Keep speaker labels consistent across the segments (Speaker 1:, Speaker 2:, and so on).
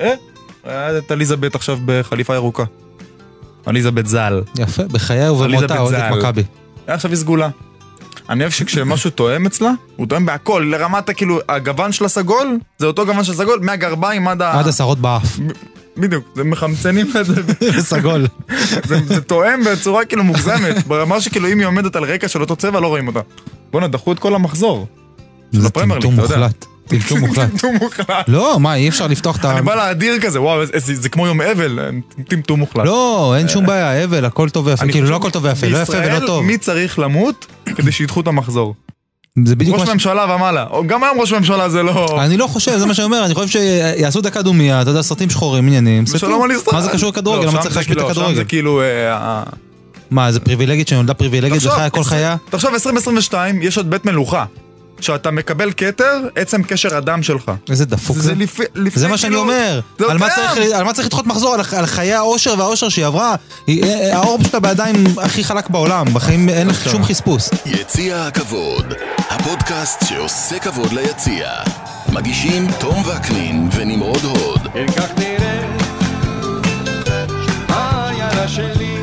Speaker 1: אה, היה אה, את אליזבת עכשיו בחליפה ירוקה. אליזבת ז"ל. יפה, בחיי ובמותה אוהדת מכבי. עכשיו היא סגולה. אני אוהב שכשמשהו תואם אצלה, הוא תואם בהכל, לרמת הכאילו, הגוון של הסגול, זה אותו גוון של הסגול, מהגרביים עד ה... עד השערות באף. בדיוק, זה מחמצנים את זה. סגול. זה תואם בצורה כאילו מוגזמת, ברמה שכאילו אם היא עומדת על רקע של אותו צבע, לא רואים אותה. בואנה, דחו את כל המחזור. זה טמטום מוחלט. טמטום מוחלט. טמטום מוחלט. לא, מה, אי אפשר לפתוח את ה... אני בא לאדיר כזה, וואו, זה כמו יום אבל, אה, טמטום מוחלט. לא, אין שום אה,
Speaker 2: בעיה, אבל, הכל טוב ויפה. כאילו, לא הכל טוב ויפה, לא יפה ולא טוב. מי
Speaker 1: צריך למות כדי שידחו את המחזור? זה בדיוק ראש ממשלה ומעלה, גם היום ראש ממשלה זה לא... אני לא חושב, זה מה שאני אומר, אני חושב שיעשו דקה דומיה,
Speaker 2: אתה יודע, סרטים שחורים, עניינים,
Speaker 1: ושלום על ישראל. מה זה קשור לכדורגל? לא, למה צריך להשפיל את כאילו- הכדורגל? שם זה כאילו... אה, מה, זה פריבילגית שנולדה פריבילגית וחיה כל חיה? תחשוב, 2022 יש עוד בית מלוכה. שאתה מקבל כתר, עצם קשר הדם שלך. איזה דפוק זה. זה לא? לפי, לפי זה מה שאני כאילו- אומר.
Speaker 2: לא, על מה, כן. צריך, על מה צריך לדחות מחזור? על, על חיי האושר והאושר שהיא עברה? אה, אה, האור פשוט בידיים הכי חלק בעולם, בחיים אין לך שום חספוס.
Speaker 1: יציע הכבוד, הפודקאסט
Speaker 2: שעושה כבוד ליציע. מגישים תום וקנין ונמרוד הוד.
Speaker 1: כך נראה העיירה שלי,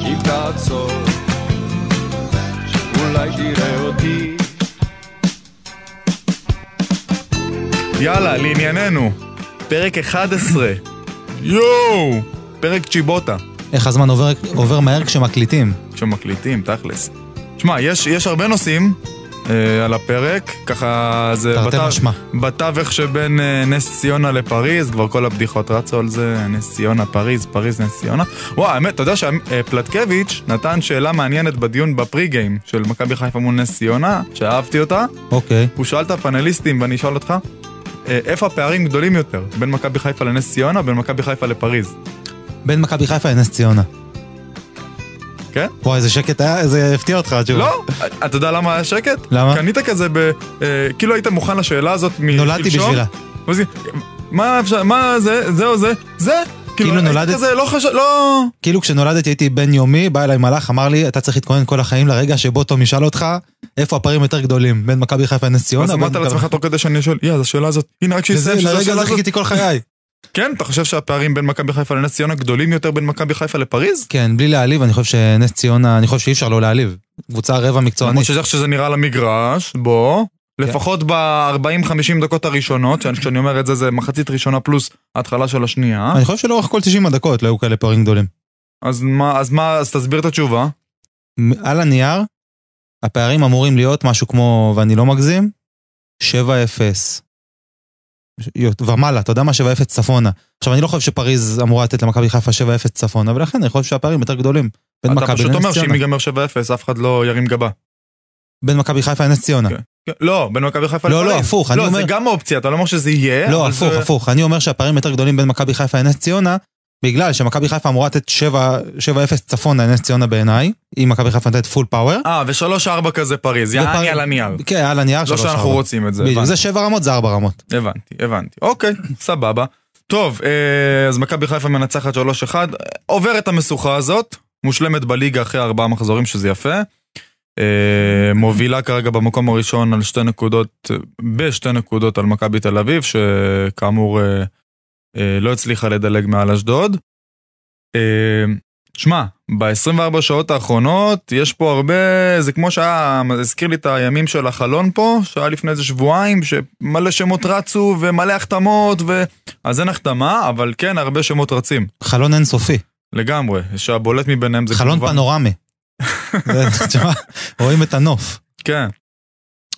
Speaker 1: אם תעצור אולי תראה אותי. יאללה, לענייננו. פרק 11. יואו! פרק צ'יבוטה. איך הזמן עובר, עובר מהר כשמקליטים. כשמקליטים, תכלס. שמע, יש, יש הרבה נושאים, אה, על הפרק, ככה זה בתווך שבין אה, נס ציונה לפריז, כבר כל הבדיחות רצו על זה, נס ציונה, פריז, פריז, נס ציונה. וואי, האמת, אתה יודע שפלטקביץ' אה, נתן שאלה מעניינת בדיון בפרי-גיים של מכבי חיפה מול נס ציונה, שאהבתי אותה. אוקיי. הוא שאל את הפאנליסטים, ואני אשאל אותך, אה, איפה הפערים גדולים יותר, בין מכבי חיפה לנס ציונה, בין מכבי חיפה לפריז? בין מכבי חיפה לנס ציונה. כן?
Speaker 2: וואי, איזה שקט היה, איזה הפתיע אותך, התשובה. לא,
Speaker 1: אתה יודע למה היה שקט? למה? קנית כזה ב... אה, כאילו היית מוכן לשאלה הזאת משלשום. נולדתי בשבילה. מה אפשר, מה זה, זה או זה, זה. כאילו, כאילו נולדת... כזה, לא חשב... לא...
Speaker 2: כאילו כשנולדתי הייתי בן יומי, בא אליי מלאך, אמר לי, אתה צריך להתכונן כל החיים לרגע שבו תום ישאל אותך, איפה הפערים יותר גדולים, בין מכבי חיפה לנס ציונה. אז אמרת לעצמך
Speaker 1: תוך כדי שאני שואל, יא, אז השאלה הזאת, הנה רק שיסיים שזו השאלה הזאת. לרגע הזה חיכיתי כל חיי. כן, אתה חושב שהפערים בין מכבי חיפה לנס ציונה גדולים יותר בין מכבי חיפה לפריז?
Speaker 2: כן, בלי להעליב, אני חושב שנס ציונה, אני חושב שאי אפשר לא להעליב. קבוצה רבע מקצוענית. למרות
Speaker 1: שזה שזה נראה למגרש, בוא. כן. לפחות ב-40-50 דקות הראשונות, כשאני אומר את זה, זה מחצית ראשונה פלוס ההתחלה של השנייה.
Speaker 2: אני חושב שלאורך כל 90 הדקות לא היו כאלה פערים גדולים.
Speaker 1: אז מה, אז מה, אז תסביר את התשובה. על הנייר, הפערים
Speaker 2: אמורים להיות משהו כמו, ואני לא מגזים, 7-0, ומעלה, אתה יודע מה? 7-0 צפונה. עכשיו, אני לא חושב שפריז אמורה לתת למכבי חיפה 7-0 צפונה, ולכן אני חושב שהפערים יותר גדולים. בין מכבי לנס ציונה. אתה פשוט אומר שאם
Speaker 1: ייגמר 7-0, אף אחד לא ירים גבה.
Speaker 2: בין מכבי חיפה לנס ציונה. כן,
Speaker 1: כן. לא, בין מכבי חיפה לפריז. לא, לא, הפוך. לא, זה גם אופציה, אתה לא אומר שזה יהיה. לא, הפוך, הפוך.
Speaker 2: אני אומר שהפערים יותר גדולים בין מכבי חיפה לנס ציונה, בגלל שמכבי חיפה אמורה לתת 7-0 צפון לנס ציונה בעיניי, אם מכבי חיפה נותנת פול פאוור.
Speaker 1: אה, ו-3-4 כזה פריז, יעני ופר... על הנייר. כן,
Speaker 2: על הנייר 3-4. לא שאנחנו רוצים את זה. בדיוק, זה 7 רמות, זה 4 רמות.
Speaker 1: הבנתי, הבנתי. אוקיי, סבבה. טוב, אה, אז מכבי חיפה מנצחת 3-1, עוברת המשוכה הזאת, מושלמת בליגה אחרי 4 מחזורים, שזה יפה. אה, מובילה כרגע במקום הראשון על שתי נקודות, בשתי נקודות על מכבי תל אביב, שכאמור... אה, אה, לא הצליחה לדלג מעל אשדוד. אה, שמע, ב-24 שעות האחרונות יש פה הרבה, זה כמו שהיה, הזכיר לי את הימים של החלון פה, שהיה לפני איזה שבועיים, שמלא שמות רצו ומלא החתמות, ו... אז אין החתמה, אבל כן, הרבה שמות רצים. חלון אינסופי. לגמרי, שהבולט מביניהם זה חלון כמובן... פנורמי.
Speaker 2: רואים את הנוף.
Speaker 1: כן.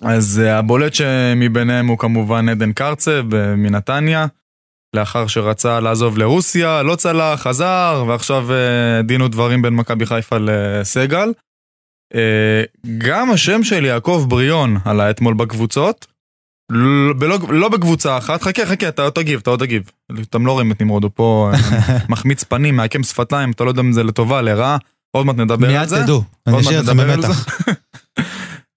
Speaker 1: אז אה, הבולט שמביניהם הוא כמובן עדן קרצב מנתניה. לאחר שרצה לעזוב לרוסיה, לא צלח, חזר, ועכשיו אה, דין ודברים בין מכבי חיפה לסגל. אה, גם השם של יעקב בריון עלה אתמול בקבוצות, לא, לא בקבוצה אחת, חכה, חכה, אתה עוד תגיב, אתה עוד תגיב. אתם לא רואים את נמרוד, הוא פה אה, מחמיץ פנים, מעקם שפתיים, אתה לא יודע אם זה לטובה, לרעה, עוד מעט נדבר על זה. מיד תדעו, אני אשאיר אתכם במתח.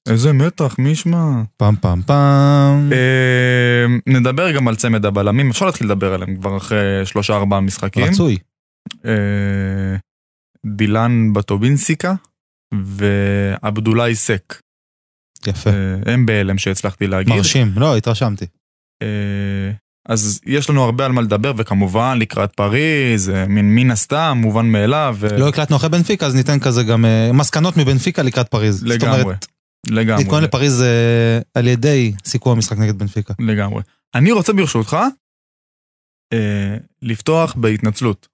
Speaker 1: איזה מתח, מי ישמע? פעם פעם פעם. אה, נדבר גם על צמד הבלמים, אפשר להתחיל לדבר עליהם כבר אחרי שלושה ארבעה משחקים. רצוי. אה, דילן בטובינסיקה ועבדולאי סק. יפה. אה, הם בהלם שהצלחתי להגיד. מרשים,
Speaker 2: לא, התרשמתי.
Speaker 1: אה, אז יש לנו הרבה על מה לדבר, וכמובן לקראת פריז, אה, מן, מן הסתם, מובן מאליו. ו... לא
Speaker 2: הקלטנו אחרי בנפיקה, אז ניתן כזה גם אה, מסקנות מבנפיקה לקראת פריז. לגמרי. זאת אומרת,
Speaker 1: לגמרי. להתכונן לפריז אה, על ידי סיכום המשחק נגד בנפיקה. לגמרי. אני רוצה ברשותך אה, לפתוח בהתנצלות.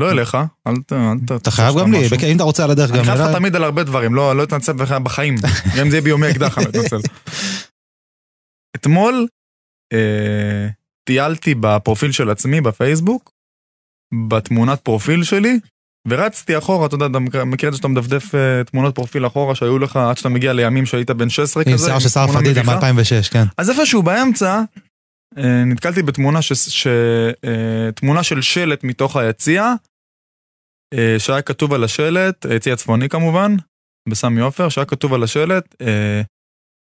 Speaker 1: לא אליך, אל ת... אתה חייב גם לי, אם אתה רוצה על הדרך גם אני חייב לך תמיד על הרבה דברים, לא, לא אתנצל בך בחיים. גם אם זה יהיה ביומי אקדח, אני אתנצל. אתמול אה, טיילתי בפרופיל של עצמי בפייסבוק, בתמונת פרופיל שלי, ורצתי אחורה, אתה יודע, אתה מכיר את זה שאתה מדפדף אה, תמונות פרופיל אחורה שהיו לך עד שאתה מגיע לימים שהיית בן 16 כזה. עם שיער של שר פדידה מ-2006, כן. אז איפשהו באמצע, אה, נתקלתי בתמונה ש... ש... אה, תמונה של שלט מתוך היציע, שהיה כתוב על השלט, היציע צפוני כמובן, בסמי עופר, שהיה כתוב על השלט,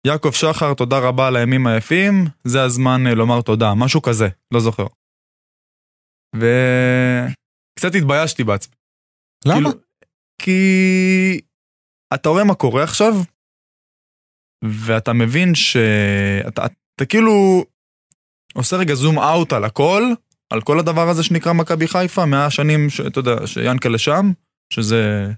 Speaker 1: יעקב שחר, תודה רבה על הימים היפים, זה הזמן לומר תודה, משהו כזה, לא זוכר. וקצת התביישתי בעצמי. למה? כאילו, כי אתה רואה מה קורה עכשיו, ואתה מבין שאתה אתה כאילו עושה רגע זום אאוט על הכל, על כל הדבר הזה שנקרא מכבי חיפה, מהשנים, אתה יודע, שיאנקלה שם, שזה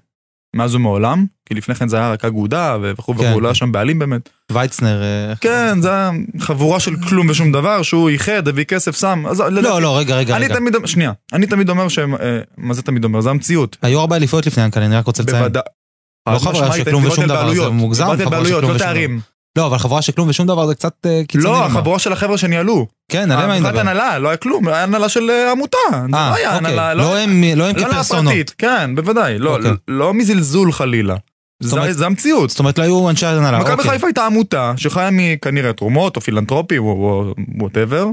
Speaker 1: מאז ומעולם, כי לפני כן זה היה רק אגודה וכו' וכו', כן. לא היה שם בעלים באמת. ויצנר. אה, כן, זה היה חבורה של כלום ושום דבר, שהוא איחד, הביא כסף, שם. אז לא, לדעתי, לא, רגע, רגע. אני רגע. תמיד, שנייה, אני תמיד אומר ש... אה, מה זה תמיד אומר? זה המציאות. היו ארבע אליפויות לפני ינקל, כן, אני רק רוצה לציין. בוודאי. לא חבורה של כלום ושום דבר, זה מוגזם, חבורה של כלום ושום דבר.
Speaker 2: לא, אבל חבורה של כלום ושום דבר זה קצת אה, קיצוני. לא, החבורה של החבר'ה שניהלו. כן, עליהם אה, היינו. מדבר. מבחינת
Speaker 1: לא. הנהלה, לא היה כלום, היה הנהלה של אה, עמותה. אה, לא אוקיי, לא, לא הם כפרסונות. כן, בוודאי, לא אוקיי. מזלזול חלילה. זה המציאות. זאת אומרת לא היו אנשי הנהלה. מכבי אוקיי. חיפה הייתה עמותה שחיה מכנראה תרומות או פילנטרופים או וואטאבר,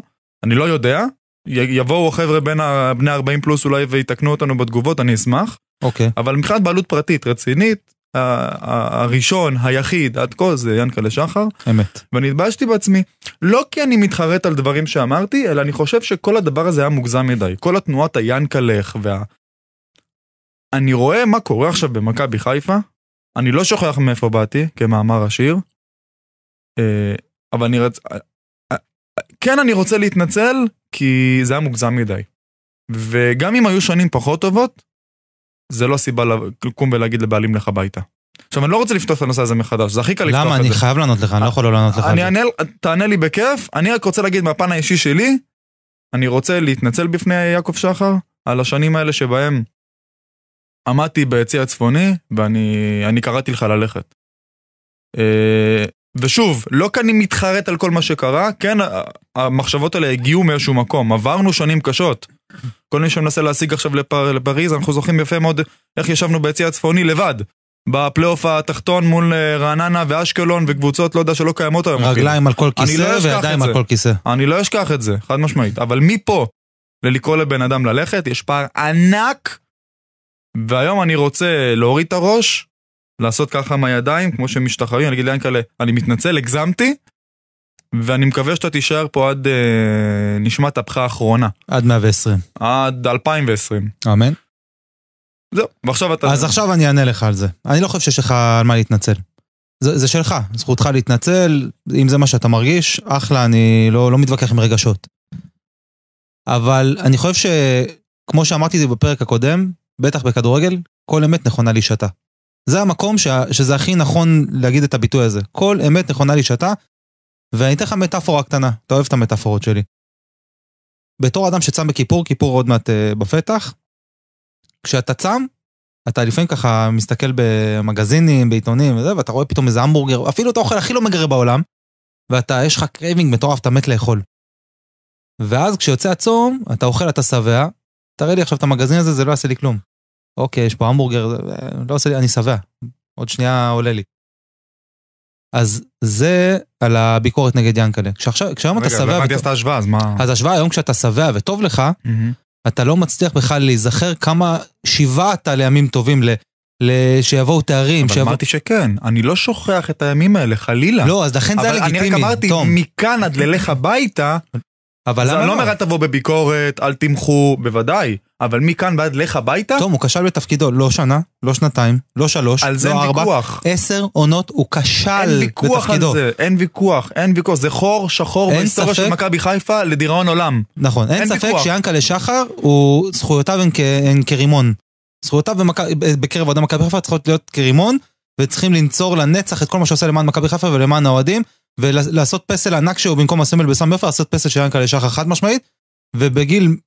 Speaker 1: אני לא יודע. יבואו החבר'ה בין בני 40 פלוס אולי ויתקנו אותנו בתגובות, אני אשמח. אוקיי. אבל מבחינת בעלות פרטית רצינית, הראשון, היחיד, עד כה, זה ינקלה שחר. אמת. ואני התביישתי בעצמי, לא כי אני מתחרט על דברים שאמרתי, אלא אני חושב שכל הדבר הזה היה מוגזם מדי. כל התנועת היאנקלך וה... אני רואה מה קורה עכשיו במכבי חיפה, אני לא שוכח מאיפה באתי, כמאמר השיר, אה, אבל אני רצ... אה, אה, כן, אני רוצה להתנצל, כי זה היה מוגזם מדי. וגם אם היו שנים פחות טובות, זה לא סיבה לקום ולהגיד לבעלים לך הביתה. עכשיו, אני לא רוצה לפתוח את הנושא הזה מחדש, זה הכי קל לפתוח את זה. למה? אני חייב
Speaker 2: לענות לך, אני לא יכול לא לענות לך. אני
Speaker 1: אענה, תענה לי בכיף, אני רק רוצה להגיד מהפן האישי שלי, אני רוצה להתנצל בפני יעקב שחר על השנים האלה שבהם עמדתי ביציע הצפוני, ואני קראתי לך ללכת. אה, ושוב, לא כי אני מתחרט על כל מה שקרה, כן, המחשבות האלה הגיעו מאיזשהו מקום, עברנו שנים קשות. כל מי שמנסה להשיג עכשיו לפר, לפריז, אנחנו זוכרים יפה מאוד איך ישבנו ביציע הצפוני לבד. בפלייאוף התחתון מול אה, רעננה ואשקלון וקבוצות, לא יודע, שלא קיימות היום. רגליים על כל כיסא לא וידיים על כל כיסא. אני לא אשכח את זה, חד משמעית. אבל מפה ללקרוא לבן אדם ללכת, יש פער ענק. והיום אני רוצה להוריד את הראש, לעשות ככה עם הידיים, כמו שמשתחררים, אני אגיד להגיד כאלה, אני מתנצל, הגזמתי, ואני מקווה שאתה תישאר פה עד אה, נשמת אפך האחרונה. עד 120. עד 2020. אמן. זהו, ועכשיו אתה... אז עכשיו אני אענה לך
Speaker 2: על זה. אני לא חושב שיש לך על מה להתנצל. זה, זה שלך, זכותך להתנצל, אם זה מה שאתה מרגיש, אחלה, אני לא, לא מתווכח עם רגשות. אבל אני חושב שכמו שאמרתי זה בפרק הקודם, בטח בכדורגל, כל אמת נכונה להישתה. זה המקום ש... שזה הכי נכון להגיד את הביטוי הזה. כל אמת נכונה להישתה, ואני אתן לך מטאפורה קטנה, אתה אוהב את המטאפורות שלי. בתור אדם שצם בכיפור, כיפור עוד מעט uh, בפתח, כשאתה צם, אתה לפעמים ככה מסתכל במגזינים, בעיתונים וזה, ואתה רואה פתאום איזה המבורגר, אפילו את האוכל הכי לא מגרה בעולם, ואתה, יש לך קרייבינג מטורף, אתה מת לאכול. ואז כשיוצא הצום, אתה אוכל, אתה שבע, תראה לי עכשיו את המגזין הזה, זה לא יעשה לי כלום. אוקיי, יש פה המבורגר, אה, לא עושה לי, אני שבע. עוד שנייה עולה לי. אז זה על הביקורת נגד ינקלה. כשעכשיו, כשהיום אתה שבע... רגע, למדתי את
Speaker 1: ההשוואה, אז מה...
Speaker 2: אז ההשוואה היום כשאתה שבע וטוב לך, mm-hmm. אתה לא מצליח בכלל להיזכר כמה שבעה לימים טובים ל... שיבואו תארים. אבל שיבוא... אמרתי שכן, אני לא שוכח את הימים
Speaker 1: האלה, חלילה. לא, אז לכן זה היה לגיטימי, תום. אבל אני רק אמרתי, מכאן עד ללך הביתה, אבל למה לא? אני לא אומר אל תבוא בביקורת, אל תמחו, בוודאי. אבל מכאן ועד לך הביתה? תום, הוא כשל
Speaker 2: בתפקידו לא שנה,
Speaker 1: לא שנתיים, לא שלוש, לא ארבע.
Speaker 2: עשר עונות הוא כשל בתפקידו. אין ויכוח על זה,
Speaker 1: אין ויכוח, אין ויכוח. זה חור שחור בהיסטוריה של מכבי חיפה לדיראון עולם.
Speaker 2: נכון, אין, אין ספק
Speaker 1: שיאנקלה שחר,
Speaker 2: הוא, זכויותיו הן, כ, כרימון. זכויותיו במק... בקרב אוהדי מכבי חיפה צריכות להיות כרימון, וצריכים לנצור לנצח את כל מה שעושה למען מכבי חיפה ולמען האוהדים. ולעשות פסל ענק שהוא במקום הסמל בסם יפה, לעשות פסל של ינקלה שחר חד משמעית, ובגיל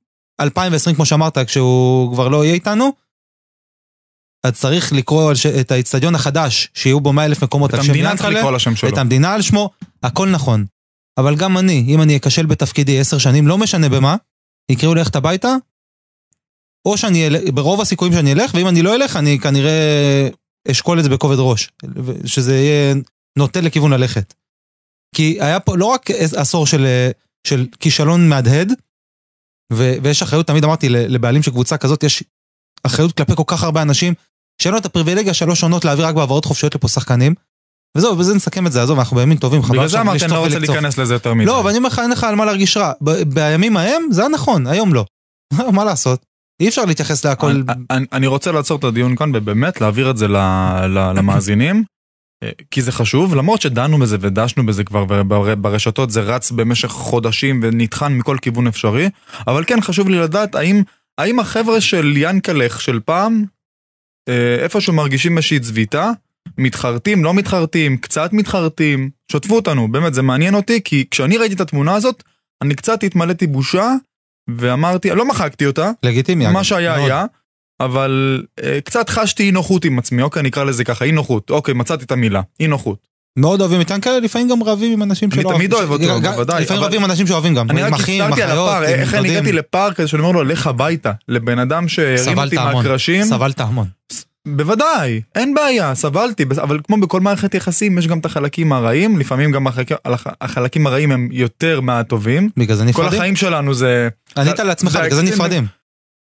Speaker 2: 2020, כמו שאמרת, כשהוא כבר לא יהיה איתנו, אז צריך לקרוא את האיצטדיון החדש, שיהיו בו 100 אלף מקומות על שם ינקלה. את המדינה צריך לקרוא על השם שלו. את המדינה על שמו, הכל נכון. אבל גם אני, אם אני אכשל בתפקידי 10 שנים, לא משנה במה, יקראו ללכת הביתה, או שאני אלך, ברוב הסיכויים שאני אלך, ואם אני לא אלך, אני כנראה אשקול את זה בכובד ראש. שזה יהיה נוטה לכיוון ללכת. כי היה פה לא רק עשור של, של כישלון מהדהד, ו, ויש אחריות, תמיד אמרתי, לבעלים של קבוצה כזאת יש אחריות כלפי כל כך הרבה אנשים, שאין לו את הפריבילגיה שלוש עונות להעביר רק בהעברות חופשיות לפה שחקנים. וזהו, ובזה נסכם את זה, עזוב, אנחנו בימים טובים, חבל שאני אשתוך ולקצוף. בגלל זה אמרתי, אני לא רוצה להיכנס
Speaker 1: לזה יותר מדי. לא, אבל
Speaker 2: אני אומר לך, אין לך על מה להרגיש רע. בימים ההם זה היה נכון, היום לא. מה לעשות? אי אפשר להתייחס להכל. אני,
Speaker 1: אני, אני רוצה לעצור את הדיון כאן ובאמת להעביר את זה ל, ל, למאזינים. אה, כי זה חשוב, למרות שדנו בזה ודשנו בזה כבר ברשתות, זה רץ במשך חודשים ונטחן מכל כיוון אפשרי, אבל כן חשוב לי לדעת האם, האם החבר'ה של ינקלך של פעם, אה, איפשהו מרגישים איזושהי צביטה, מתחרטים, לא מתחרטים, קצת מתחרטים, שתפו אותנו, באמת זה מעניין אותי, כי כשאני ראיתי את התמונה הזאת, אני קצת התמלאתי בושה, ואמרתי, לא מחקתי אותה, לגיטימי, מה שהיה מאוד. היה, אבל אה, קצת חשתי אי נוחות עם עצמי, אוקיי, נקרא לזה ככה, אי נוחות. אוקיי, מצאתי את המילה, אי נוחות.
Speaker 2: מאוד אוהבים את ינקלה, לפעמים גם רבים עם אנשים שלא אוהבים. אני תמיד אוהב אותו, בוודאי. לפעמים רבים עם אנשים שאוהבים גם. אני רק הסתרתי על הפער, איך אני הגעתי
Speaker 1: לפער כזה שאני אומר לו, לך הביתה. לבן אדם שהרים אותי מהקרשים. סבלת המון. בוודאי, אין בעיה, סבלתי, אבל כמו בכל מערכת יחסים, יש גם את החלקים הרעים, לפעמים גם החלקים הרעים הם יותר מהטובים. בגלל זה נפרדים. כל החיים שלנו זה... ענית לעצמך, בגלל זה נפרדים.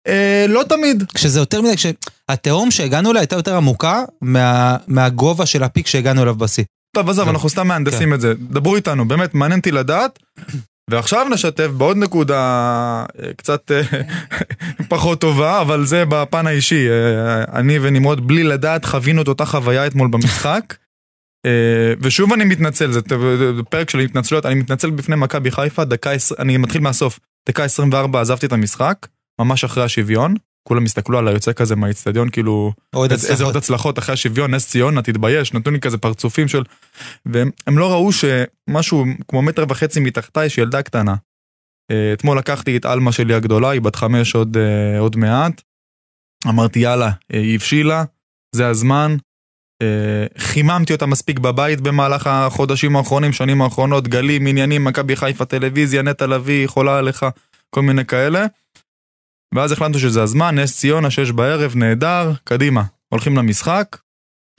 Speaker 2: אה, לא תמיד. כשזה יותר מדי, כשהתהום שהגענו אליה הייתה יותר עמוקה מה, מהגובה של הפיק שהגענו אליו בשיא.
Speaker 1: טוב, עזוב, כן. אנחנו סתם מהנדסים כן. את זה. דברו איתנו, באמת, מעניין אותי לדעת. ועכשיו נשתף בעוד נקודה אה, קצת אה, פחות טובה, אבל זה בפן האישי. אה, אני ונמרוד, בלי לדעת, חווינו את אותה חוויה אתמול במשחק. ושוב אני מתנצל, זה פרק של התנצלויות, אני מתנצל בפני מכבי חיפה, דקה, אני מתחיל מהסוף, דקה 24 עזבתי את המשחק. ממש אחרי השוויון, כולם הסתכלו על היוצא כזה מהאיצטדיון, כאילו, עוד איזה, איזה עוד הצלחות אחרי השוויון, נס ציונה, תתבייש, נתנו לי כזה פרצופים של... והם לא ראו שמשהו כמו מטר וחצי מתחתיי, שילדה קטנה. אה, אתמול לקחתי את עלמה שלי הגדולה, היא בת חמש עוד, אה, עוד מעט. אמרתי, יאללה, אה, היא הבשילה, זה הזמן. חיממתי אותה מספיק בבית במהלך החודשים האחרונים, שנים האחרונות, גלים, עניינים, מכבי חיפה, טלוויזיה, נטע לביא, חולה עליך, כל מיני כאלה. ואז החלטנו שזה הזמן, נס ציונה, שש בערב, נהדר, קדימה. הולכים למשחק,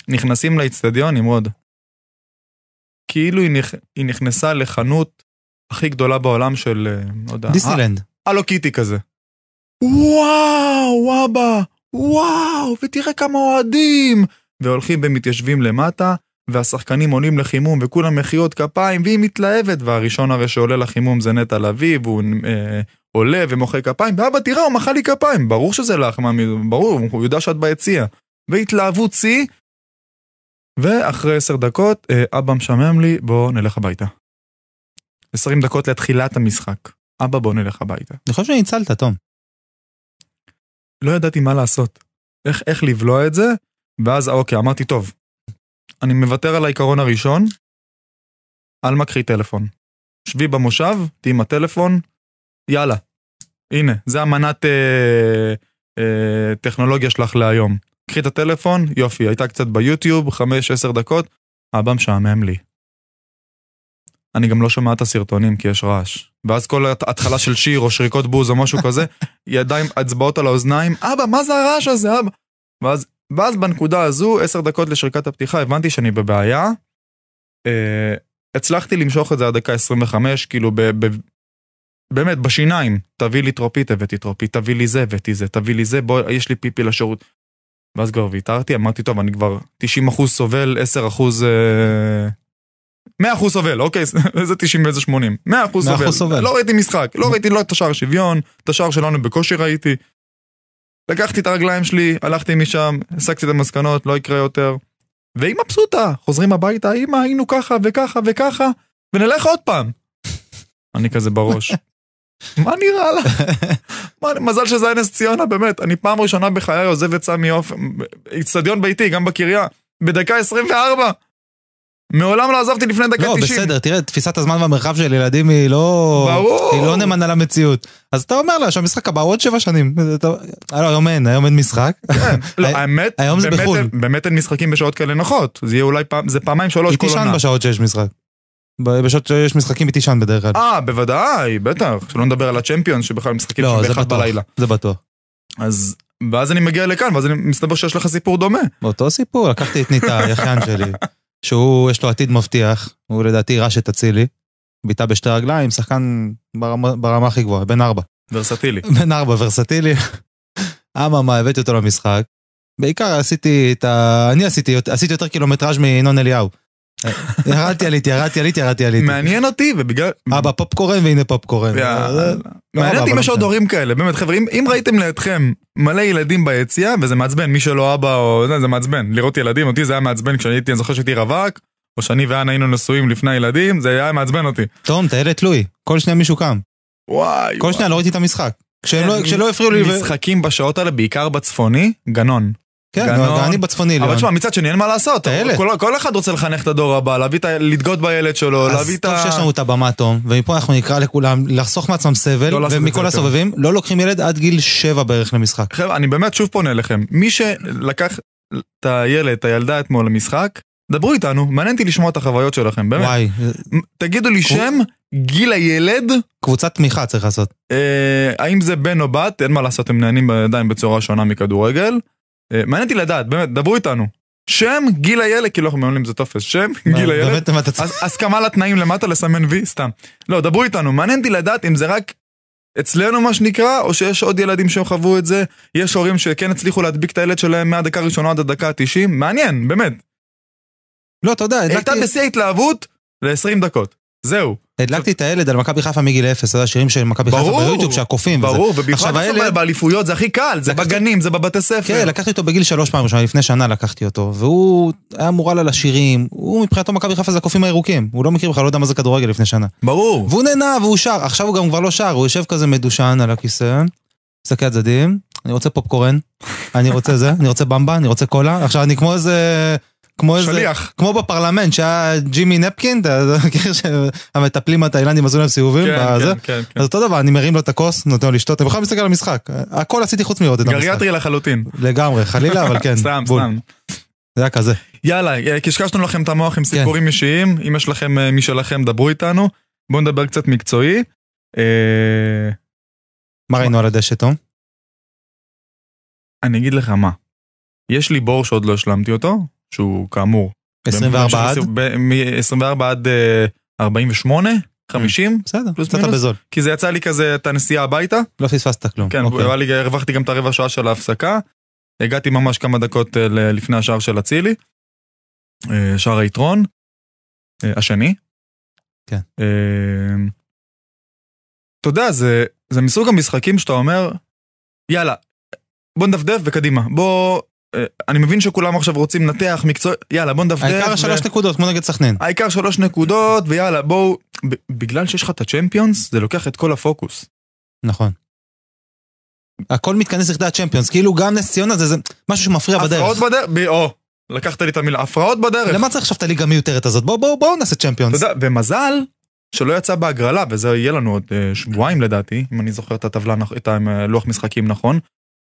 Speaker 1: נכנסים לאיצטדיון, עם עוד. כאילו היא, נכ... היא נכנסה לחנות הכי גדולה בעולם של, אה, לא יודע... דיסנילנד. הלו קיטי כזה. וואו, אבא, וואו, ותראה כמה אוהדים! והולכים ומתיישבים למטה, והשחקנים עולים לחימום, וכולם מחיאות כפיים, והיא מתלהבת, והראשון הרי שעולה לחימום זה נטע לביא, והוא אה, עולה ומוחא כפיים, ואבא תראה הוא מחא לי כפיים, ברור שזה לך, ברור, הוא יודע שאת ביציע. והתלהבות שיא, ואחרי עשר דקות, אה, אבא משמם לי, בוא נלך הביתה. עשרים דקות לתחילת המשחק. אבא בוא נלך הביתה. אני חושב שניצלת, תום. לא ידעתי מה לעשות. איך, איך לבלוע את זה, ואז אה, אוקיי, אמרתי, טוב, אני מוותר על העיקרון הראשון, אל מקחי טלפון. שבי במושב, תהיי עם הטלפון, יאללה, הנה, זה המנת אה, אה, טכנולוגיה שלך להיום. קחי את הטלפון, יופי, הייתה קצת ביוטיוב, 5-10 דקות, אבא משעמם לי. אני גם לא שומע את הסרטונים כי יש רעש. ואז כל התחלה של שיר או שריקות בוז או משהו כזה, ידיים, אצבעות על האוזניים, אבא, מה זה הרעש הזה, אבא? ואז, ואז בנקודה הזו, 10 דקות לשריקת הפתיחה, הבנתי שאני בבעיה. אה, הצלחתי למשוך את זה עד דקה 25, כאילו ב, ב, באמת, בשיניים, תביא לי טרופית, הבאתי טרופית, תביא לי זה, הבאתי זה, תביא לי זה, בוא, יש לי פיפי לשירות. ואז כבר ויתרתי, אמרתי, טוב, אני כבר 90 אחוז סובל, 10 אחוז... 100 אה, אחוז סובל, אוקיי, איזה 90 ואיזה 80. 100 אחוז סובל. סובל. לא ראיתי משחק, לא ראיתי לא את השער שוויון, את השער שלנו בקושי ראיתי. לקחתי את הרגליים שלי, הלכתי משם, הסקתי את המסקנות, לא יקרה יותר. והיא מבסוטה, חוזרים הביתה, אמא, היינו ככה וככה וככה, ונלך עוד פעם. אני כזה בראש. מה נראה לך? מזל שזה היה נס ציונה, באמת. אני פעם ראשונה בחיי עוזב את סמי עופר, איצטדיון ביתי, גם בקריה, בדקה 24. מעולם לא עזבתי לפני דקה 90. לא, בסדר,
Speaker 2: תראה, תפיסת הזמן והמרחב של ילדים היא לא... ברור. היא לא נאמנה למציאות. אז אתה אומר לה שהמשחק הבא עוד שבע שנים. אתה... אה, לא, היום אין, היום אין משחק. כן.
Speaker 1: לא, האמת, היום זה בחו"ל. באמת אין משחקים בשעות כאלה נוחות. זה יהיה אולי פעם, זה פעמיים שלוש כל עונה. היא תישן בשעות שיש משחק. בשעות שיש משחקים בתשען בדרך כלל. אה, בוודאי, בטח. שלא נדבר על הצ'מפיון שבכלל משחקים לא, שם באחד בלילה. זה בטוח. אז, ואז אני מגיע לכאן, ואז אני מסתבר שיש לך סיפור דומה. אותו סיפור, לקחתי את ניטה, היחיין שלי,
Speaker 2: שהוא, יש לו עתיד מבטיח, הוא לדעתי רש את אצילי, בעיטה בשתי רגליים, שחקן ברמה, ברמה הכי גבוהה, בן ארבע. ורסטילי. בן ארבע, ורסטילי. אממה, הבאתי אותו למשחק. בעיקר עשיתי את ה... אני עשיתי, עשיתי יותר קילומטראז' מינון אליהו. ירדתי עלית, ירדתי עלית, ירדתי עלית. מעניין אותי, ובגלל... אבא פופקורן והנה פופקורן. אה, לא,
Speaker 1: מעניין אותי אם יש לא עוד הורים כאלה, באמת חברים, אם ראיתם לידכם מלא ילדים ביציאה, וזה מעצבן, מי שלא אבא או... לא זה מעצבן, לראות ילדים, אותי זה היה מעצבן כשאני הייתי, אני זוכר שהייתי רווק, או שאני ואנה היינו נשואים לפני הילדים, זה היה מעצבן אותי. תום, תהיה ילד תלוי,
Speaker 2: כל שניה מישהו קם.
Speaker 1: וואי. כל שניה לא ראיתי את המשחק. כשלא הפריעו לי... משחקים בשעות האלה, בעיקר בצפוני, גנון. כן, לא, אני בצפוני. אבל תשמע, מצד שני אין מה לעשות. כל אחד רוצה לחנך את הדור הבא, להביא את ה... להתגאות בילד שלו, להביא את ה... אז טוב שיש
Speaker 2: לנו את הבמה, תום, ומפה אנחנו נקרא לכולם לחסוך מעצמם סבל, לא ומכל הסובבים,
Speaker 1: לא לוקחים ילד עד גיל שבע בערך למשחק. חבר'ה, אני באמת שוב פונה אליכם. מי שלקח את הילד, את הילדה אתמול למשחק, דברו איתנו, מעניין אותי לשמוע את החוויות שלכם, באמת. וואי. תגידו לי שם, גיל הילד. קבוצת תמיכה צריך לעשות. אה, האם זה בן או בת, אין מה לעשות, הם נהנים עדיין בצורה שונה מכדורגל. אה, מעניין אותי לדעת, באמת, דברו איתנו. שם גיל הילד, כאילו אנחנו ממלאים זה טופס, שם גיל הילד, הסכמה לתנאים למטה לסמן וי, סתם. לא, דברו איתנו, מעניין אותי לדעת אם זה רק אצלנו מה שנקרא, או שיש עוד ילדים שהם חוו את זה, יש הורים שכן הצליחו להדביק את הילד שלהם מהדקה הראשונה עד הדקה ה-90, מעניין, באמת. לא, אתה יודע, הייתה בשיא ההתלהבות ל-20 דקות. זהו.
Speaker 2: הדלקתי את הילד על מכבי חיפה מגיל אפס, זה השירים של מכבי
Speaker 1: חיפה ביוטיוב שהקופים. ברור, ובפרט באליפויות זה הכי קל, זה בגנים, זה בבתי ספר. כן, לקחתי אותו
Speaker 2: בגיל שלוש פעם ראשונה, לפני שנה לקחתי אותו, והוא היה מורל על השירים, הוא מבחינתו מכבי חיפה זה הקופים הירוקים, הוא לא מכיר בכלל, לא יודע מה זה כדורגל לפני שנה. ברור. והוא נהנה והוא שר, עכשיו הוא גם כבר לא שר, הוא יושב כזה מדושן על הכיסא, מסתכל הצדדים, אני רוצה פופקורן, אני רוצה זה, אני רוצה במבה, אני רוצה קולה, עכשיו אני כמו איזה... כמו איזה, שליח. כמו בפרלמנט שהיה ג'ימי נפקין, אתה מכיר שהמטפלים התאילנדים עשו להם סיבובים? כן, כן, כן, כן. אז אותו דבר, אני מרים לו את הכוס, נותן לו לשתות, אני בכלל מסתכל על המשחק. הכל עשיתי חוץ מלראות את המשחק. גריאטרי
Speaker 1: לחלוטין. לגמרי, חלילה, אבל כן. סתם, בול. סתם. זה היה כזה. יאללה, אה, קשקשנו לכם את המוח עם כן. סיפורים כן. אישיים, אם יש לכם אה, משלכם, דברו איתנו. בואו נדבר קצת מקצועי. אה,
Speaker 2: מה ראינו על הדשא, תום?
Speaker 1: אני אגיד לך מה. יש לי בור שעוד לא השלמתי אותו, שהוא כאמור. 24 עד? מ 24 עד 48? אה, 50? כן, בסדר, פלוס מינוס. בזול. כי זה יצא לי כזה את הנסיעה הביתה.
Speaker 2: לא פספסת כלום. כן,
Speaker 1: אוקיי. הרווחתי גם את הרבע שעה של ההפסקה. הגעתי ממש כמה דקות אה, לפני השער של אצילי. אה, שער היתרון. השני. כן. אתה יודע, זה, זה מסוג המשחקים שאתה אומר, יאללה, בוא נדפדף וקדימה. בוא אה, אני מבין שכולם עכשיו רוצים לנתח מקצוע, יאללה בוא נדפדף. העיקר שלוש ו...
Speaker 2: נקודות, כמו נגד סכנין.
Speaker 1: העיקר שלוש נקודות, ויאללה בואו... בגלל שיש לך את הצ'מפיונס, זה לוקח את כל הפוקוס. נכון. הכל מתכנס לכדי הצ'מפיונס, כאילו גם נס ציונה זה, זה משהו שמפריע בדרך. הפרעות בדרך, ב... או, לקחת לי את המילה, הפרעות בדרך. למה צריך עכשיו את הליגה המיותרת הזאת? בואו בואו בוא נעשה צ'מפיונס. אתה ומזל שלא יצא בהגרלה, וזה יהיה לנו עוד אה, שבועיים לדעתי, אם אני זוכר את הטבלה, את הלוח משחקים נכון.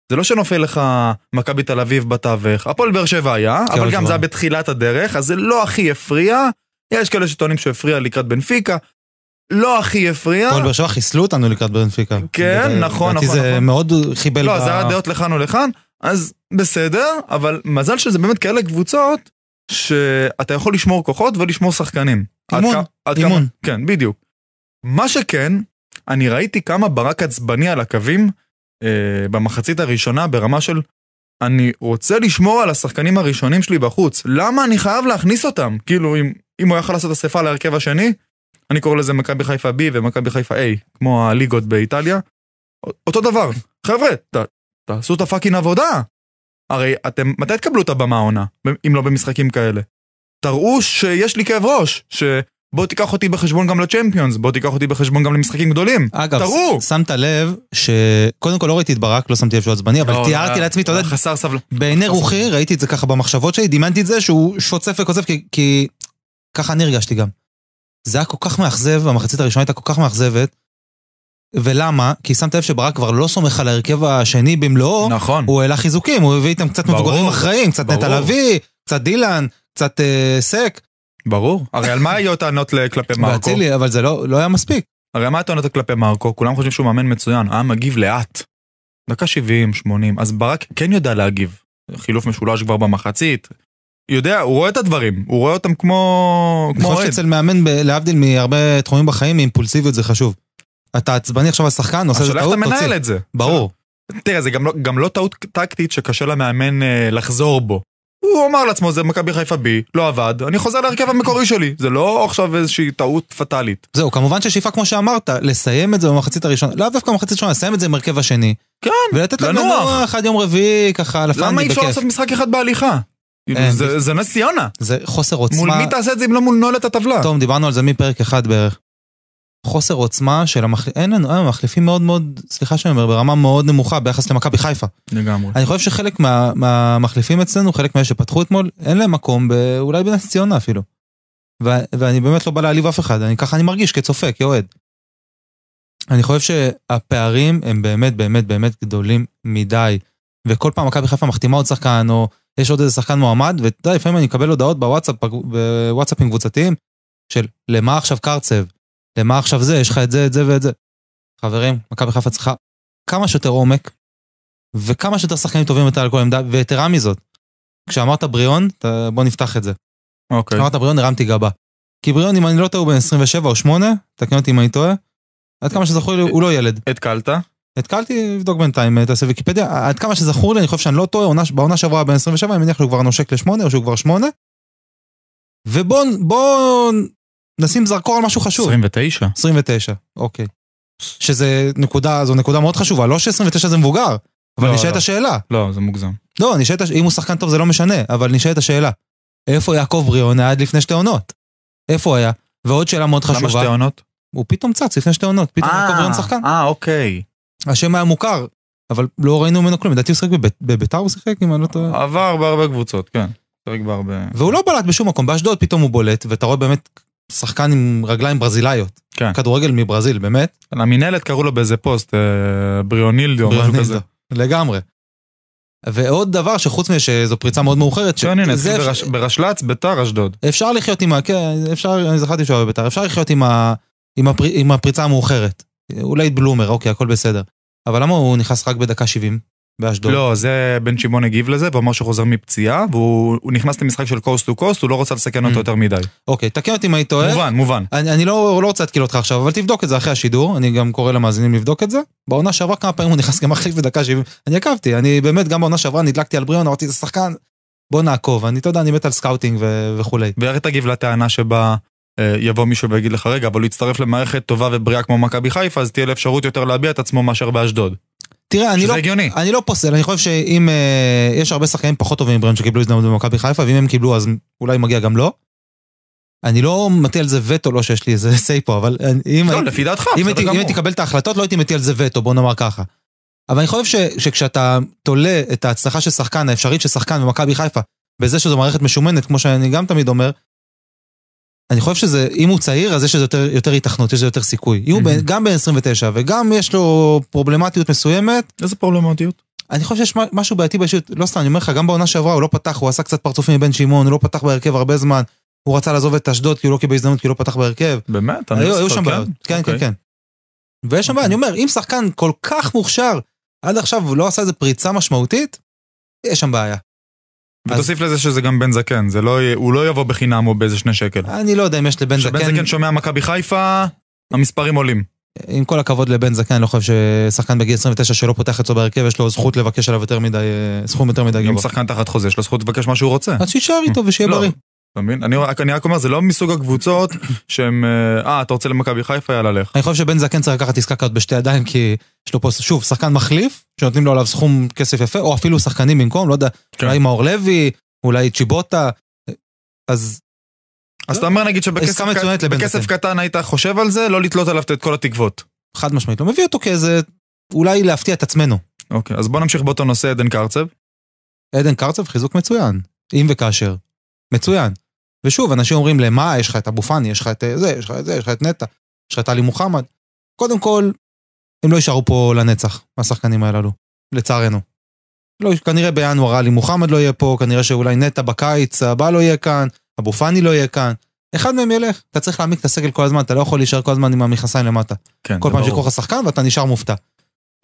Speaker 1: זה לא שנופל לך מכבי תל אביב בתווך, הפועל באר שבע היה, כן, אבל גם זה לא- היה בתחילת הדרך, אז זה לא הכי הפריע, יש כאלה שטוענים שהוא הפריע לקראת בנפיקה, לא הכי הפריע. הפועל באר שבע חיסלו אותנו לקראת בנפיקה. כן, נכון, נכון, נכון. זה מאוד חיבל. לא, זה היה דעות לכאן ולכאן, אז בסדר, אבל מזל שזה באמת כאלה קבוצות, שאתה יכול לשמור כוחות ולשמור שחקנים. אימון, אימון. כן, בדיוק. מה שכן, אני ראיתי כמה ברק עצבני על הקווים, אה, במחצית הראשונה ברמה של אני רוצה לשמור על השחקנים הראשונים שלי בחוץ, למה אני חייב להכניס אותם? כאילו, אם, אם הוא יכול לעשות אספה להרכב השני, אני קורא לזה מכבי חיפה B ומכבי חיפה A, כמו הליגות באיטליה. אותו דבר, חבר'ה, ת, תעשו את הפאקינג עבודה. הרי אתם, מתי תקבלו את הבמה העונה, אם לא במשחקים כאלה? תראו שיש לי כאב ראש, ש... בוא תיקח אותי בחשבון גם לצ'מפיונס, בוא תיקח אותי בחשבון גם למשחקים גדולים. אגב, תראו!
Speaker 2: שמת לב שקודם כל לא ראיתי את ברק, לא שמתי לב שהוא עצבני, אבל לא, תיארתי לא,
Speaker 1: לעצמי, אתה לא, יודע, חסר סבלנות. לא בעיני חסר. רוחי
Speaker 2: ראיתי את זה ככה במחשבות שלי, דימנתי את זה שהוא שוצף וכוזף, כי כי ככה אני הרגשתי גם. זה היה כל כך מאכזב, המחצית הראשונה הייתה כל כך מאכזבת. ולמה? כי שמת לב שברק כבר לא סומך על ההרכב השני במלואו. נכון. הוא העלה חיזוקים, הוא הביא איתם קצת ברור, מבוגרים אחראים, קצת נטע לביא, קצת דילן, קצת אה, סק. ברור, הרי על מה היו הטענות כלפי מרקו? ואצילי, אבל זה לא, לא היה מספיק.
Speaker 1: הרי מה הטענות כלפי מרקו? כולם חושבים שהוא מאמן מצוין, היה מגיב לאט. דקה 70, 80, אז ברק כן יודע להגיב. חילוף משולש כבר במחצית. יודע, הוא רואה את הדברים, הוא רואה אותם כמו... כמו
Speaker 2: אני חושב שאצל מאמן, להבדיל מהרבה תחומים בחיים, אימפולסיביות זה חשוב. אתה עצבני עכשיו על שחקן,
Speaker 1: עושה איזה טעות, תוציא. את זה. ברור. תראה, זה גם לא, גם לא טעות טקטית שקשה למאמן אה, לחזור בו. הוא אמר לעצמו, זה מכבי חיפה בי, לא עבד, אני חוזר להרכב המקורי שלי. זה לא עכשיו איזושהי טעות פטאלית.
Speaker 2: זהו, כמובן ששאיפה, כמו שאמרת, לסיים את זה במחצית הראשונה, לאו דווקא במחצית הראשונה, לסיים את זה עם הרכב השני. כן, ולתת לנוח.
Speaker 1: אחד יום רביעי, ככה, לפנדי, בכיף. למה אי אפשר לעשות משחק אחד בהליכה?
Speaker 2: כאילו, זה נס ציונה. זה חוסר עוצמה. מול מי
Speaker 1: תעשה את זה אם לא מול נולד הטבלה? טוב,
Speaker 2: דיברנו על זה מפרק אחד בערך. חוסר עוצמה של המחליפים אין לנו, המחליפים מאוד מאוד, סליחה שאני אומר, ברמה מאוד נמוכה ביחס למכבי חיפה. לגמרי. אני חושב שחלק מהמחליפים אצלנו, חלק מאלה שפתחו אתמול, אין להם מקום, אולי בנס ציונה אפילו. ואני באמת לא בא להעליב אף אחד, אני ככה אני מרגיש כצופה, כאוהד. אני חושב שהפערים הם באמת באמת באמת גדולים מדי. וכל פעם מכבי חיפה מחתימה עוד שחקן, או יש עוד איזה שחקן מועמד, ואתה יודע, לפעמים אני מקבל הודעות בוואטסאפ, בוואטסאפים קבוצתיים, של למה עכשיו קרצב? למה עכשיו זה, יש לך את זה, את זה ואת זה. חברים, מכבי חיפה צריכה כמה שיותר עומק, וכמה שיותר שחקנים טובים יותר על כל עמדה, ויתרה מזאת, כשאמרת בריאון, בוא נפתח את זה. אוקיי. כשאמרת בריאון, הרמתי גבה. כי בריאון, אם אני לא טועה, הוא בן 27 או 8, תקן אותי אם אני טועה, עד כמה שזכור לי, הוא לא ילד. התקלת? התקלתי, לבדוק בינתיים, אה, תעשה ויקיפדיה, אה, עד כמה שזכור לי, אני חושב שאני לא טועה, בעונה שעברה בן 27, אני מניח שהוא כבר נושק לשמונה, או שהוא כבר שמונה. ובואו נשים זרקור על משהו חשוב. 29. 29, אוקיי. שזה נקודה, זו נקודה מאוד חשובה, לא ש-29 זה מבוגר, אבל לא, נשאלת לא. השאלה. לא, זה מוגזם. לא, נשאלת, אם הוא שחקן טוב זה לא משנה, אבל נשאלת השאלה. איפה יעקב בריאון היה עד לפני שתי עונות? איפה הוא היה? ועוד שאלה מאוד חשובה. למה שתי עונות? הוא פתאום צץ לפני שתי עונות, פתאום יעקב בריאון אה, שחקן. אה, אוקיי. השם היה מוכר, אבל לא ראינו ממנו כלום, לדעתי הוא שיחק בביתר הוא שיחק, אם אני לא טועה. עבר בהרבה קבוצות, כן. בהרבה... והוא לא בלט בשום מקום, באשדוד פתאום הוא בולט, ואתה רואה באמת שחקן עם רגליים ברזילאיות. כן. כדורגל מברזיל, באמת. למינהלת קראו לו באיזה פוסט, אה, בריונילדו, או משהו כזה. לגמרי. ועוד דבר שחוץ מזה שזו פריצה מאוד מאוחרת, ש... כן, הנה, זה ברש... ברשל"צ, ביתר, אשדוד. אפשר לחיות עם ה... כן, אפשר, אני זכרתי שהוא היה בביתר, אפשר לחיות עם, ה... עם, הפר... עם הפריצה המאוחרת. אולי בלומר, אוקיי, הכל בסדר. אבל למה הוא נכנס רק בדקה 70?
Speaker 1: באשדוד. לא, זה בן שמעון הגיב לזה ואמר שהוא חוזר מפציעה, והוא נכנס למשחק של קוסט טו קוסט, הוא לא רוצה לסכן אותו mm. יותר מדי. אוקיי, תקן אותי אם אני טועה. מובן, מובן.
Speaker 2: אני, אני לא, לא רוצה להתקיל אותך עכשיו, אבל תבדוק את זה אחרי השידור, אני גם קורא למאזינים לבדוק את זה. בעונה שעברה כמה פעמים הוא נכנס כמחליף בדקה 70, אני עקבתי, אני באמת גם בעונה שעברה נדלקתי על בריאון, אמרתי, זה שחקן, בוא נעקוב, אני, אתה יודע, אני מת על סקאוטינג ו- וכולי.
Speaker 1: ואיך תגיב לטענה שבה אה, יבוא מישהו ויגיד לך, רגע, אבל הוא יצטרף למערכת טובה ובריאה כמו מכבי חיפה, אז תהיה לאפשרות יותר להביע את עצמו מאשר באשדוד.
Speaker 2: תראה, אני לא, אני לא פוסל, אני חושב שאם אה, יש הרבה שחקנים פחות טובים מברן שקיבלו הזדמנות במכבי חיפה, ואם הם קיבלו אז אולי מגיע גם לו. לא. אני לא מטיל על זה וטו, לא שיש לי איזה סיי פה, אבל אם... לא, לפי דעתך, אם הייתי קבל את ההחלטות, לא הייתי מטיל על זה וטו, בוא נאמר ככה. אבל אני חושב ש, שכשאתה תולה את ההצלחה של שחקן, האפשרית של שחקן במכבי חיפה, בזה שזו מערכת משומנת, כמו שאני גם תמיד אומר, אני חושב שזה, אם הוא צעיר, אז יש לזה יותר, יותר התכנות, יש לזה יותר סיכוי. אם הוא בין, גם בן 29 וגם יש לו פרובלמטיות מסוימת... איזה פרובלמטיות? אני חושב שיש משהו בעייתי באישיות, לא סתם, אני אומר לך, גם בעונה שעברה הוא לא פתח, הוא עשה קצת פרצופים מבן שמעון, הוא לא פתח בהרכב הרבה זמן, הוא רצה לעזוב את אשדוד כי הוא לא קיבל הזדמנות, כי הוא לא פתח בהרכב. באמת? היו, היו שם בעיות, כן, כן, אוקיי. כן. ויש שם בעיה, אוקיי. אני אומר, אם שחקן כל כך מוכשר, עד עכשיו לא עשה איזה פריצה משמעותית, יש שם בעיה.
Speaker 1: ותוסיף לזה שזה גם בן זקן, לא, הוא לא יבוא בחינם או באיזה שני שקל. אני לא יודע אם יש לבן זקן... כשבן זקן שומע מכבי חיפה, המספרים עולים. עם כל הכבוד לבן זקן, אני לא חושב
Speaker 2: ששחקן בגיל 29 שלא פותח אצלו בהרכב, יש לו זכות לבקש עליו יותר מדי, אה, סכום יותר מדי גבוה. אם שחקן
Speaker 1: תחת חוזה, יש לו זכות לבקש מה שהוא רוצה. אז שישאר איתו ושיהיה לא. בריא. אתה מבין? אני רק, אומר, זה לא מסוג הקבוצות שהם, אה, אה, אתה רוצה למכבי חיפה, יאללה לך. אני חושב שבן זקן צריך לקחת עסקה כזאת בשתי ידיים, כי
Speaker 2: יש לו פה, שוב, שחקן מחליף, שנותנים לו עליו סכום כסף יפה, או אפילו שחקנים במקום, לא יודע, כן. אולי מאור לוי, אולי צ'יבוטה, אז... אז אתה אומר נגיד שבכסף
Speaker 1: קטן היית חושב על זה, לא לתלות עליו את כל התקוות. חד משמעית, לא מביא אותו כאיזה, אולי להפתיע את עצמנו. אוקיי, אז בוא נמשיך באותו נושא, עדן קרצב. עדן
Speaker 2: קרצב, חיזוק מצוין, אם וכאשר. מצוין. ושוב, אנשים אומרים למה, יש לך את אבו פאני, יש לך את אה, זה, יש לך את זה, יש לך את נטע, יש לך את עלי מוחמד. קודם כל, הם לא יישארו פה לנצח, השחקנים הללו, לצערנו. לא, כנראה בינואר עלי מוחמד לא יהיה פה, כנראה שאולי נטע בקיץ הבא לא יהיה כאן, אבו פאני לא יהיה כאן. אחד מהם ילך, אתה צריך להעמיק את הסגל כל הזמן, אתה לא יכול להישאר כל הזמן עם המכנסיים למטה. כן, כל פעם שקורא לך שחקן ואתה נשאר מופתע.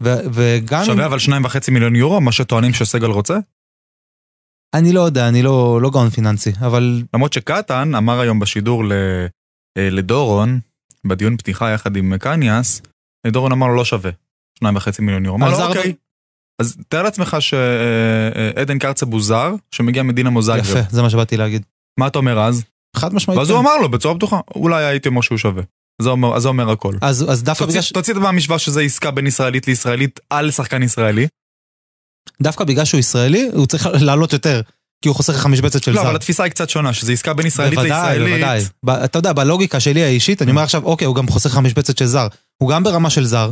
Speaker 1: ו- וגם... שווה אבל שניים וחצי מיליון יורו, מה שטוענים שסגל רוצה?
Speaker 2: אני לא יודע, אני לא, לא גאון פיננסי,
Speaker 1: אבל... למרות שקטן אמר היום בשידור ל, אה, לדורון, בדיון פתיחה יחד עם קניאס, דורון אמר לו לא שווה, שניים וחצי מיליון יורו. אמר לו לא, אוקיי. אז תאר לעצמך שעדן אה, אה, קרצה בוזר, שמגיע מדינה זאגרב. יפה, זה מה שבאתי להגיד. מה אתה אומר אז? חד משמעית. ואז הוא כן. אמר לו בצורה פתוחה, אולי הייתי אומר שהוא שווה. זה אומר, זה אומר הכל. אז, אז דווקא בגלל תוציא את מהמשוואה שזה עסקה בין ישראלית לישראלית על שחקן ישראלי.
Speaker 2: דווקא בגלל שהוא ישראלי, הוא צריך לעלות יותר. כי הוא חוסך לך משבצת של לא, זר. לא, אבל
Speaker 1: התפיסה היא קצת שונה, שזה עסקה בין ישראלית בוודאי, לישראלית. בוודאי, בוודאי. אתה
Speaker 2: יודע, בלוגיקה שלי האישית, אני אומר כן. עכשיו, אוקיי, הוא גם חוסך לך משבצת של זר. הוא גם ברמה של זר,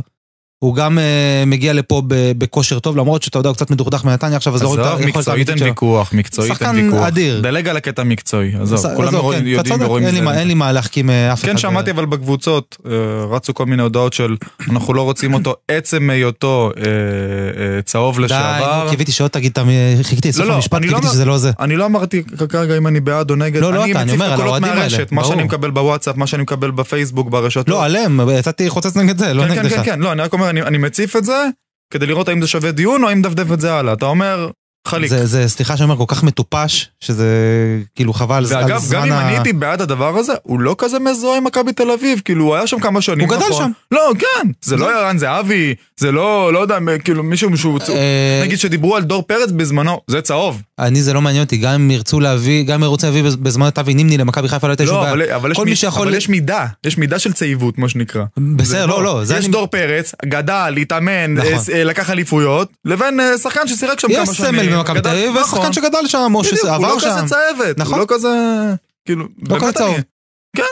Speaker 2: הוא גם אה, מגיע לפה בכושר טוב, למרות שאתה יודע, הוא קצת מדוכדך מנתניה עכשיו, אז לא רואים את עזוב, מקצועית אין
Speaker 1: ויכוח, מקצועית אין ויכוח. שחקן אדיר. דלג על הקטע המקצועי, עזוב, כולם כן, יודעים ורואים את זה. אין לי מה
Speaker 2: להחכים אה, אף אחד. כן, אה. שמעתי
Speaker 1: אבל בקבוצות, רצו כל מיני הודעות של אנחנו לא רוצים אותו, עצם היותו צהוב לשעבר. די, קיוויתי שעוד תגיד, חיכיתי לסוף לא, לא, המשפט, קיוויתי לא שזה לא זה. אני לא אמרתי כרגע אם אני בעד או נגד, אני מציף את הקולות מהרשת, מה שאני מקבל אני, אני מציף את זה כדי לראות האם זה שווה דיון או האם דפדף את זה הלאה. אתה אומר, חליק. זה, זה, סליחה
Speaker 2: שאני אומר, כל כך מטופש, שזה כאילו חבל על זמן ה... ואגב, גם אם אני הייתי
Speaker 1: בעד הדבר הזה, הוא לא כזה מזוהה עם מכבי תל אביב, כאילו, הוא היה שם כמה שנים, הוא גדל נכון? שם. לא, כן, זה לא ערן זהבי, זה לא, לא יודע, כאילו, מישהו אה, שהוא... נגיד שדיברו על דור פרץ בזמנו, זה צהוב.
Speaker 2: אני, זה לא מעניין אותי, גם אם ירצו להביא, גם אם ירצו להביא בזמנו את אבי נימני למכבי חיפה, לא הייתה שום לא, בעיה. אבל יש
Speaker 1: מידה, יש מידה של צעיבות, מה שנקרא. בסדר, לא, לא. לא יש דור פרץ, גדל, התאמן, נכון. אה, אה, לקח אליפויות, לבין שחקן ששיחק שם כמה שנים. במכבי תל אביב, לא, והשחקן שגדל שם, או שזה עבר שם. הוא לא כזה צהבת, הוא נכון. לא כזה... כאילו, לא כזה צהוב. כן.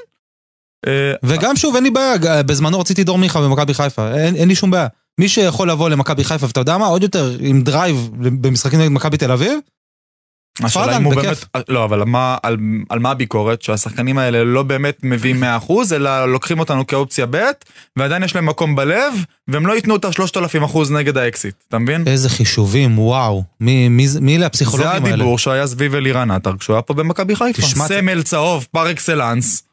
Speaker 2: אה, וגם אה, שוב, אין לי בעיה, בזמנו רציתי דור מיכה במכבי חיפה, אין לי שום בעיה. מי שיכול לבוא למכבי חיפה, ואתה יודע מה, עוד יותר עם דרייב במשחקים נגד מכבי תל אביב,
Speaker 1: השאלה אם הוא באמת, לא אבל מה, על, על מה הביקורת שהשחקנים האלה לא באמת מביאים 100% אלא לוקחים אותנו כאופציה ב' ועדיין יש להם מקום בלב והם לא ייתנו את ה-3000% נגד האקסיט, אתה מבין? איזה חישובים, וואו, מי, מי, מי אלה הפסיכולוגים האלה? זה הדיבור האלה. שהיה סביב אלירן עטר כשהוא היה פה במכבי חיפה, סמל צהוב פר אקסלנס,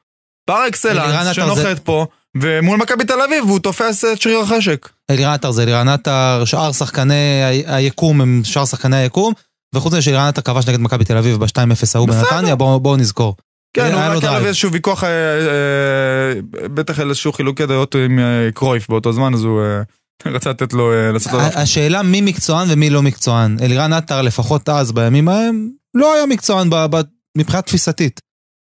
Speaker 1: פר אקסלנס שנוחת זה... פה. ומול מכבי תל אביב הוא תופס את שריר החשק. אלירן
Speaker 2: עטר זה אלירן עטר, שאר שחקני היקום הם שאר שחקני היקום, וחוץ מזה שאיראן שרעננה כבש נגד מכבי תל אביב ב-2-0 ההוא בנתניה, בואו בוא נזכור.
Speaker 1: כן, אה, הוא רק לו איזשהו ויכוח, אה, אה, בטח איזשהו חילוקי דעות עם אה, קרויף באותו זמן, אז הוא אה, רצה לתת לו, לעשות לו...
Speaker 2: השאלה מי מקצוען ומי לא מקצוען. אלירן עטר, לפחות אז, בימים ההם, לא היה מקצוען ב, ב, מבחינה תפיסתית.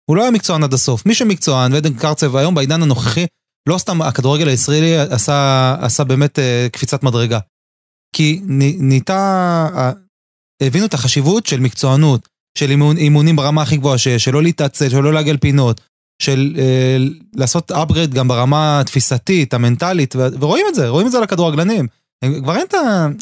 Speaker 2: הוא לא היה מקצוען עד הסוף. מי שמקצוען, ועדן קרצב היום, בעידן הנוכחי, לא סתם הכדורגל הישראלי עשה, עשה באמת אה, קפיצת מדרגה. כי נהייתה, הבינו את החשיבות של מקצוענות, של אימון, אימונים ברמה הכי גבוהה שיש, של לא להתעצל, של לא לעגל פינות, של אה, לעשות upgrade גם ברמה התפיסתית, המנטלית, ו- ורואים את זה, רואים את זה על הכדורגלנים. כבר אין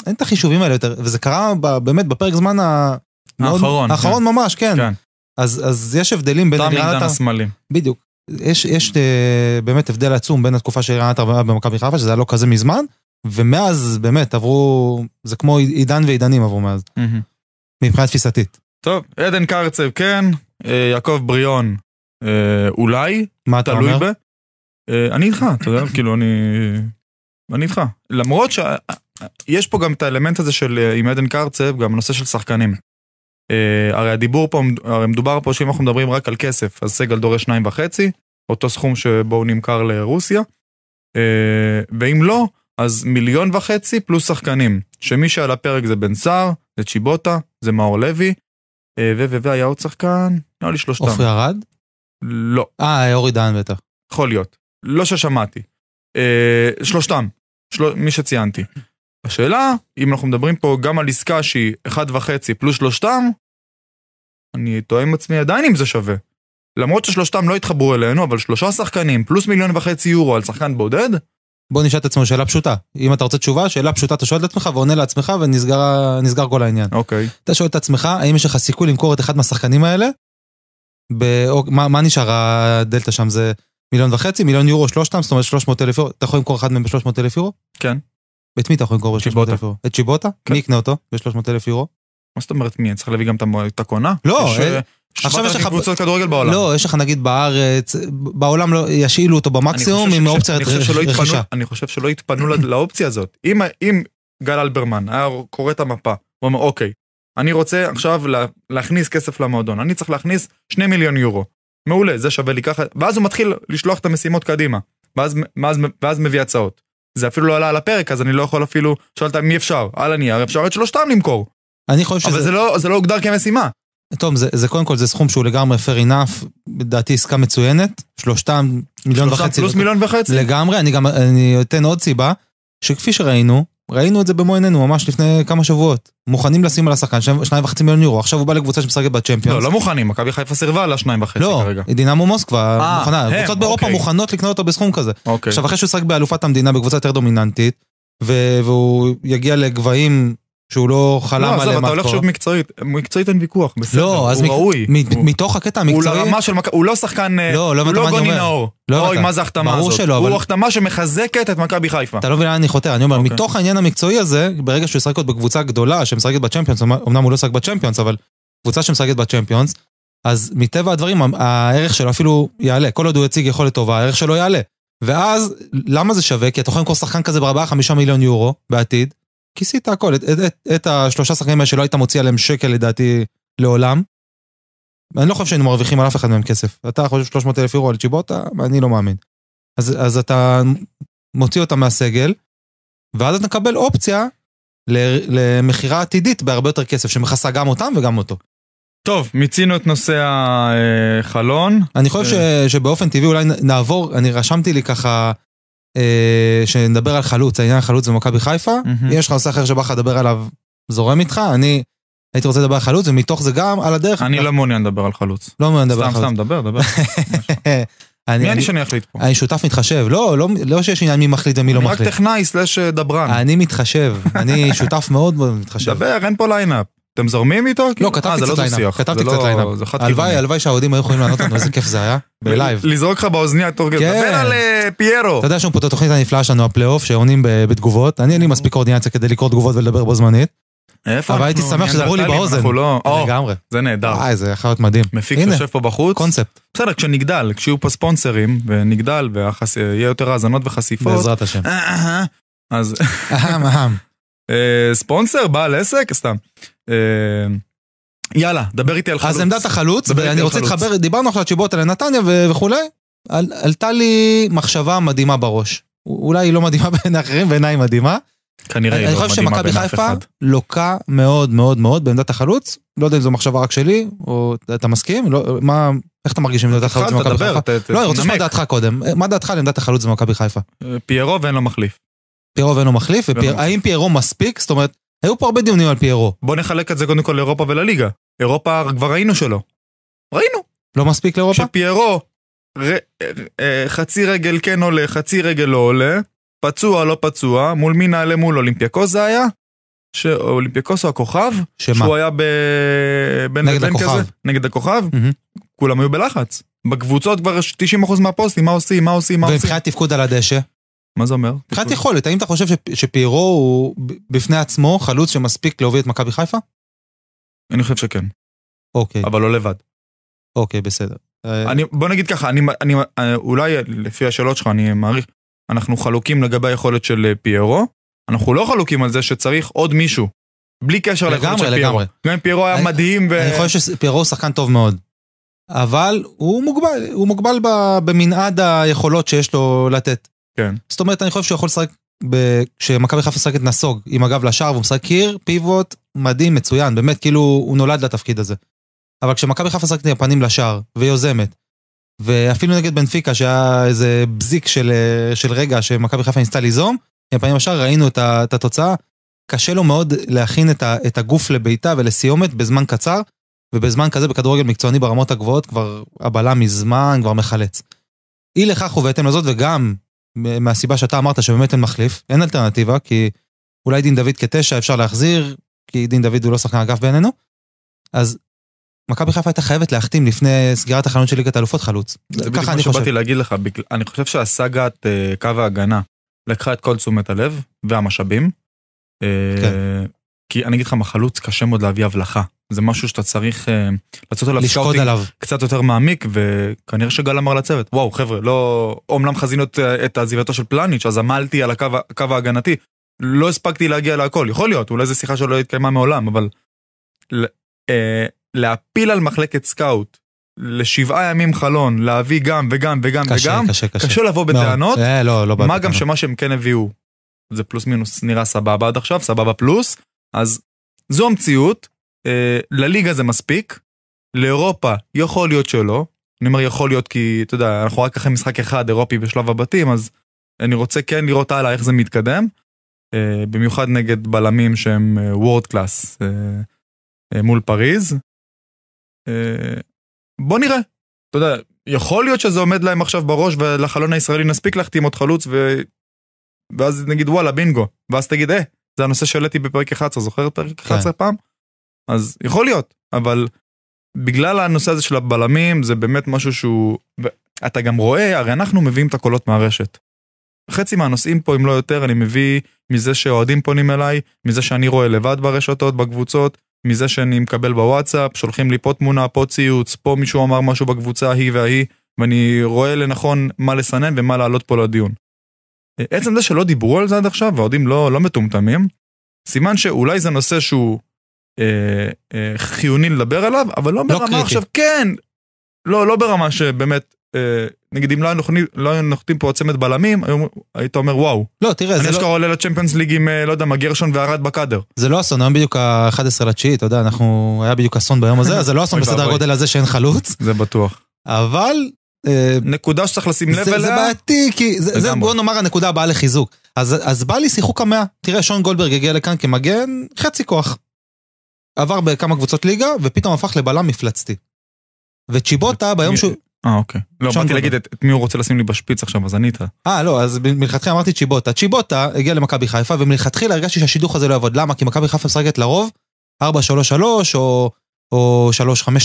Speaker 2: את, החישובים האלה יותר, וזה קרה ב, באמת בפרק זמן ה... האחרון. האחרון כן. ממש, כן. כן. אז, אז יש הבדלים בין... תם עידן השמאלים. בדיוק. יש, יש אה, באמת הבדל עצום בין התקופה של עירן עטר במכבי חיפה, שזה היה לא כזה מזמן, ומאז, באמת, עברו, זה כמו עידן ועידנים עברו מאז, mm-hmm. מבחינה תפיסתית.
Speaker 1: טוב, עדן קרצב כן, אה, יעקב בריאון אה, אולי, מה אתה אומר? ב... אה, אני איתך, אתה יודע, כאילו, אני... אני איתך. למרות שיש פה גם את האלמנט הזה של עם עדן קרצב, גם הנושא של שחקנים. הרי הדיבור פה, הרי מדובר פה שאם אנחנו מדברים רק על כסף, אז סגל דורש שניים וחצי, אותו סכום שבו הוא נמכר לרוסיה. ואם לא, אז מיליון וחצי פלוס שחקנים, שמי שעל הפרק זה בן סער, זה צ'יבוטה, זה מאור לוי, אה, ו... ו... והיה עוד שחקן, נראה לי שלושתם. עופרי ארד? לא. אה, אורי דן בטח. יכול להיות. לא ששמעתי. אה, שלושתם, של... מי שציינתי. השאלה, אם אנחנו מדברים פה גם על עסקה שהיא אחד וחצי פלוס שלושתם, אני טועה עם עצמי עדיין אם זה שווה. למרות ששלושתם לא התחברו אלינו, אבל שלושה שחקנים פלוס מיליון וחצי יורו על שחקן בודד, בוא נשאל את עצמו שאלה פשוטה. אם אתה רוצה
Speaker 2: תשובה, שאלה פשוטה אתה שואל את עצמך ועונה לעצמך ונסגר כל העניין. אוקיי. Okay. אתה שואל את עצמך, האם יש לך סיכוי למכור את אחד מהשחקנים האלה? מה, מה נשאר הדלתא שם? זה מיליון וחצי, מיליון יורו, שלושתם, זאת אומרת 300 אלף יורו. אתה יכול למכור אחד מהם ב-300 אלף יורו? כן. את מי אתה יכול למכור ב-300 אלף יורו? את שיבוטה? כן. מי יקנה אותו ב-300 אלף יורו? מה זאת אומרת מי? צריך להביא גם את הקונה? לא, יש, עכשיו יש לך... קבוצות כדורגל בעולם. לא, יש לך נגיד בארץ, בעולם לא, ישאילו אותו במקסימום עם אופציית רכישה.
Speaker 1: אני חושב שלא התפנו לאופציה הזאת. אם, אם גל אלברמן היה קורא את המפה, הוא אומר, אוקיי, אני רוצה עכשיו לה, להכניס כסף למועדון, אני צריך להכניס 2 מיליון יורו. מעולה, זה שווה לי ככה, ואז הוא מתחיל לשלוח את המשימות קדימה, ואז, ואז, ואז מביא הצעות. זה אפילו לא עלה על הפרק, אז אני לא יכול אפילו, שאלת מי אפשר, על הנייר, אפשר את שלושתם למכור. אני חושב אבל שזה... אבל זה לא, זה לא הוגדר
Speaker 2: כמשימה. טוב, זה, זה קודם כל, זה סכום שהוא לגמרי fair enough, לדעתי עסקה מצוינת, שלושתם מיליון שלושתם וחצי. שלושה פלוס לא... מיליון וחצי. לגמרי, אני גם אני אתן עוד סיבה, שכפי שראינו, ראינו את זה במו עינינו ממש לפני כמה שבועות. מוכנים לשים על השחקן שניים וחצי מיליון יורו, עכשיו הוא בא לקבוצה
Speaker 1: שמשחקת בצ'מפיונס. לא, לא מוכנים, מכבי חיפה סירבה על השניים וחצי לא, כרגע.
Speaker 2: לא, דינמו מוסקבה
Speaker 1: 아, אה, מוכנה, הם, קבוצות באירופה אוקיי.
Speaker 2: מוכנות לקנות אותו בסכום כזה. אוקיי. עכשיו אחרי שהוא ישחק באלופת המדינה בקבוצה יותר דומיננטית, ו- והוא יגיע לגבהים שהוא לא חלם לא, עליהם. לא, עזוב, אתה הולך שוב
Speaker 1: מקצועית, מקצועית אין ויכוח, לא, בסדר, לא, אז הוא ראוי. מתוך הקטע המקצועי... הוא של... הוא
Speaker 2: לא שחקן... אה, לא, לא הבנת לא מה אני אומר. הוא לא גוני נאור. אוי, מה זה החתמה הזאת? ברור שלא, אבל... הוא
Speaker 1: החתמה שמחזקת את מכבי חיפה. אתה לא מבין לאן אני חותר, אני אומר, אוקיי.
Speaker 2: מתוך העניין המקצועי הזה, ברגע שהוא ישחק עוד בקבוצה גדולה שמשחקת בצ'מפיונס, אמנם הוא לא שחק בצ'מפיונס, אבל קבוצה שמשחקת בצ'מפיונס, אז מטבע הדברים הערך שלו אפילו יעלה. כל עוד הוא יציג יכולת טובה, הערך שלו יעלה. ואז, למה זה שווה? כי אתה יכול למכור שחקן כזה ב-4-5 מיליון יורו בעתיד, כיסית הכל, את, את, את, את השלושה שחקנים האלה שלא היית מוציא עליהם שקל לדעתי לעולם. אני לא חושב שהיינו מרוויחים על אף אחד מהם כסף. אתה חושב 300 אלף יורו על צ'יבוטה? אני לא מאמין. אז, אז אתה מוציא אותם מהסגל, ואז אתה מקבל אופציה למכירה עתידית בהרבה יותר כסף, שמכסה גם אותם וגם אותו.
Speaker 1: טוב, מיצינו את נושא החלון. אני חושב אה. ש, שבאופן טבעי
Speaker 2: אולי נעבור, אני רשמתי לי ככה אה, שנדבר על חלוץ, העניין החלוץ במכבי חיפה, mm-hmm. יש לך נושא אחר שבא לך לדבר עליו, זורם איתך, אני הייתי רוצה לדבר על חלוץ, ומתוך
Speaker 1: זה גם על הדרך... אני לא מעוניין לדבר על חלוץ. לא מעוניין לדבר על חלוץ. סתם, סתם, דבר, דבר. אני, מי אני שאני אחליט
Speaker 2: פה? אני שותף מתחשב, לא, לא, לא שיש עניין מי מחליט ומי לא מחליט. אני רק
Speaker 1: טכנאי סלאש אה, דברן.
Speaker 2: אני מתחשב, אני שותף מאוד מאוד מתחשב. דבר, אין פה ליינאפ. אתם זורמים איתו? לא, אה, כתבתי קצת ליינאפ. לא כתבתי קצת ליינאפ. לא- הלוואי, הלוואי שהאוהדים היו יכולים לענות לנו איזה כיף זה היה, בלייב. לזרוק לך
Speaker 1: באוזניה תוך כדי, דבר על אה, פיירו. אתה
Speaker 2: יודע שם פה את התוכנית הנפלאה שלנו, הפלייאוף, שעונים בתגובות. אני אין לי מספיק קורדינציה כדי לקרוא תגובות ולדבר בו זמנית.
Speaker 1: איפה אבל הייתי שמח שדברו לי באוזן. לא- לגמרי. אה, זה נהדר. וואי, זה יכול להיות מדהים. מפיק יושב פה בחוץ. קונספט. בסדר, כשנגדל, כשיהיו פה ספונסרים, ונגדל, ויהיה יותר האזנות וחשיפות. בעזרת השם. אז... אהם, אהם. ספונסר, בעל עסק, סתם. אה, יאללה, דבר איתי על חלוץ. אז עמדת החלוץ, ואני רוצה להתחבר,
Speaker 2: דיברנו עכשיו שבועות על נתניה וכולי, על, עלתה לי מחשבה מדהימה בראש. אולי היא לא מדהימה בעיני אחרים, בעיניי היא מדהימה.
Speaker 1: כנראה היא לא מדהימה בעיני אף אחד. אני חושב שמכבי חיפה
Speaker 2: לוקה מאוד מאוד מאוד בעמדת החלוץ. לא יודע אם זו מחשבה רק שלי, או אתה מסכים? לא, מה, איך אתה מרגיש עם עמדת החלוץ במכבי חיפה? לא, אני רוצה לשמוע דעתך קודם. אה, מה דעתך על עמדת החלוץ במכבי חיפה?
Speaker 1: אה, פיירו ואין לו מחליף. פיירו ואין לו מחליף,
Speaker 2: האם פיירו מספיק? זאת אומרת, היו פה הרבה דיונים על פיירו. בוא נחלק את זה קודם כל לאירופה ולליגה.
Speaker 1: אירופה כבר ראינו שלא. ראינו. לא מספיק לאירופה? שפיירו ר... אה, חצי רגל כן עולה, חצי רגל לא עולה, פצוע לא פצוע, מול מי נעלה מול אולימפיאקוס זה היה? ש... אולימפיאקוס הוא הכוכב? שמה? שהוא היה ב... בין נגד הכוכב. כזה, נגד הכוכב? Mm-hmm. כולם היו בלחץ. בקבוצות כבר 90% מהפוסטים, מה עושים, מה עושים, מה עושים. ומבחינת תפקוד על הדשא? מה זה אומר? מבחינת יכולת, האם אתה חושב שפיירו
Speaker 2: הוא בפני עצמו חלוץ שמספיק להוביל את מכבי חיפה? אני חושב שכן. אוקיי. אבל לא לבד. אוקיי, בסדר.
Speaker 1: אה, אני, בוא נגיד ככה, אני, אני, אה, אולי אה, לפי השאלות שלך, אני מעריך, אנחנו חלוקים לגבי היכולת של פיירו, אנחנו לא חלוקים על זה שצריך עוד מישהו. בלי קשר ליכולת של פיירו. גם אם פיירו היה אני, מדהים.
Speaker 2: ו... אני חושב שפיירו הוא שחקן טוב מאוד. אבל הוא מוגבל, הוא מוגבל במנעד היכולות שיש לו לתת. כן. זאת אומרת, אני חושב שהוא יכול לשחק, כשמכבי חיפה משחקת נסוג, עם הגב לשער והוא משחק קיר, פיבוט, מדהים, מצוין, באמת, כאילו, הוא נולד לתפקיד הזה. אבל כשמכבי חיפה משחקת עם הפנים לשער, ויוזמת, ואפילו נגד בנפיקה, שהיה איזה בזיק של, של רגע שמכבי חיפה ניסתה ליזום, עם הפנים לשער ראינו את, ה, את התוצאה. קשה לו מאוד להכין את, ה, את הגוף לביתה ולסיומת בזמן קצר, ובזמן כזה בכדורגל מקצועני ברמות הגבוהות כבר הבלם מזמן כבר מחלץ. אי לכך ובהתאם לזאת וגם מהסיבה שאתה אמרת שבאמת אין מחליף, אין אלטרנטיבה, כי אולי דין דוד כתשע אפשר להחזיר, כי דין דוד הוא לא שחקן אגף בעינינו, אז מכבי חיפה הייתה חייבת להחתים לפני סגירת החלון של ליגת אלופות חלוץ. זה בדיוק מה שבאתי
Speaker 1: להגיד לך, אני חושב שהסאגת אה, קו ההגנה לקחה את כל תשומת הלב והמשאבים. אה, כן. כי אני אגיד לך, מחלוץ קשה מאוד להביא הבלחה. זה משהו שאתה צריך אה, לעשות עליו סקאוטינג קצת יותר מעמיק, וכנראה שגל אמר לצוות, וואו חבר'ה, לא... אומנם חזינו את, אה, עזיבתו של פלניץ', אז עמלתי על הקו, הקו ההגנתי, לא הספקתי להגיע להכל, יכול להיות, אולי זו שיחה שלא התקיימה מעולם, אבל... אה, להפיל על מחלקת סקאוט לשבעה ימים חלון, להביא גם וגם וגם קשה, וגם, קשה, קשה, קשה לבוא בטענות, אה, לא, לא מה בטענות. גם שמה שהם כן הביאו, זה פלוס מינוס נראה סבבה עד עכשיו, סבבה פלוס. אז זו המציאות, אה, לליגה זה מספיק, לאירופה יכול להיות שלא, אני אומר יכול להיות כי, אתה יודע, אנחנו רק אחרי משחק אחד אירופי בשלב הבתים, אז אני רוצה כן לראות הלאה איך זה מתקדם, אה, במיוחד נגד בלמים שהם אה, וורד קלאס אה, אה, מול פריז. אה, בוא נראה, אתה יודע, יכול להיות שזה עומד להם עכשיו בראש ולחלון הישראלי נספיק להחתים עוד חלוץ ו... ואז נגיד וואלה בינגו, ואז תגיד אה, זה הנושא שהעליתי בפרק 11, זוכר את פרק 11 כן. פעם? אז יכול להיות, אבל בגלל הנושא הזה של הבלמים, זה באמת משהו שהוא... אתה גם רואה, הרי אנחנו מביאים את הקולות מהרשת. חצי מהנושאים פה, אם לא יותר, אני מביא מזה שאוהדים פונים אליי, מזה שאני רואה לבד ברשתות, בקבוצות, מזה שאני מקבל בוואטסאפ, שולחים לי פה תמונה, פה ציוץ, פה מישהו אמר משהו בקבוצה ההיא וההיא, ואני רואה לנכון מה לסנן ומה לעלות פה לדיון. עצם זה שלא דיברו על זה עד עכשיו, והאוהדים לא, לא מטומטמים, סימן שאולי זה נושא שהוא אה, אה, חיוני לדבר עליו, אבל לא, לא ברמה קריטי. עכשיו, כן, לא, לא ברמה שבאמת, אה, נגיד אם לא היינו לא נוחתים פה עוצמת בלמים, היום, היית אומר וואו. לא, תראה, זה לא... אני אשכרה עולה לצ'מפיונס ליג עם, אה, לא יודע, מה גרשון וערד בקאדר.
Speaker 2: זה לא אסון, היום בדיוק ה-11 לתשיעי, אתה יודע, אנחנו, היה בדיוק אסון ביום הזה, אז זה לא אסון בסדר הגודל הזה שאין חלוץ.
Speaker 1: זה בטוח.
Speaker 2: אבל אה, נקודה שצריך לשים לב אליה. זה בעייתי, כי זה, זה בוא נאמר הנקודה הבאה לחיזוק. אז, אז בא לי שיחוק המאה, תראה שון גולדברג הגיע לכאן כמגן, חצי כוח. עבר בכמה קבוצות ליגה, ופתאום הפך לבלם מפלצתי. וצ'יבוטה ביום שהוא...
Speaker 1: אה אוקיי. לא, באתי להגיד את, את מי הוא רוצה לשים לי בשפיץ עכשיו, אז ענית.
Speaker 2: אה לא, אז מלכתחילה אמרתי צ'יבוטה. צ'יבוטה הגיע למכבי חיפה, ומלכתחילה הרגשתי שהשידוך הזה לא יעבוד. למה? כי מכבי חיפה משחקת לרוב 4-3-3 או או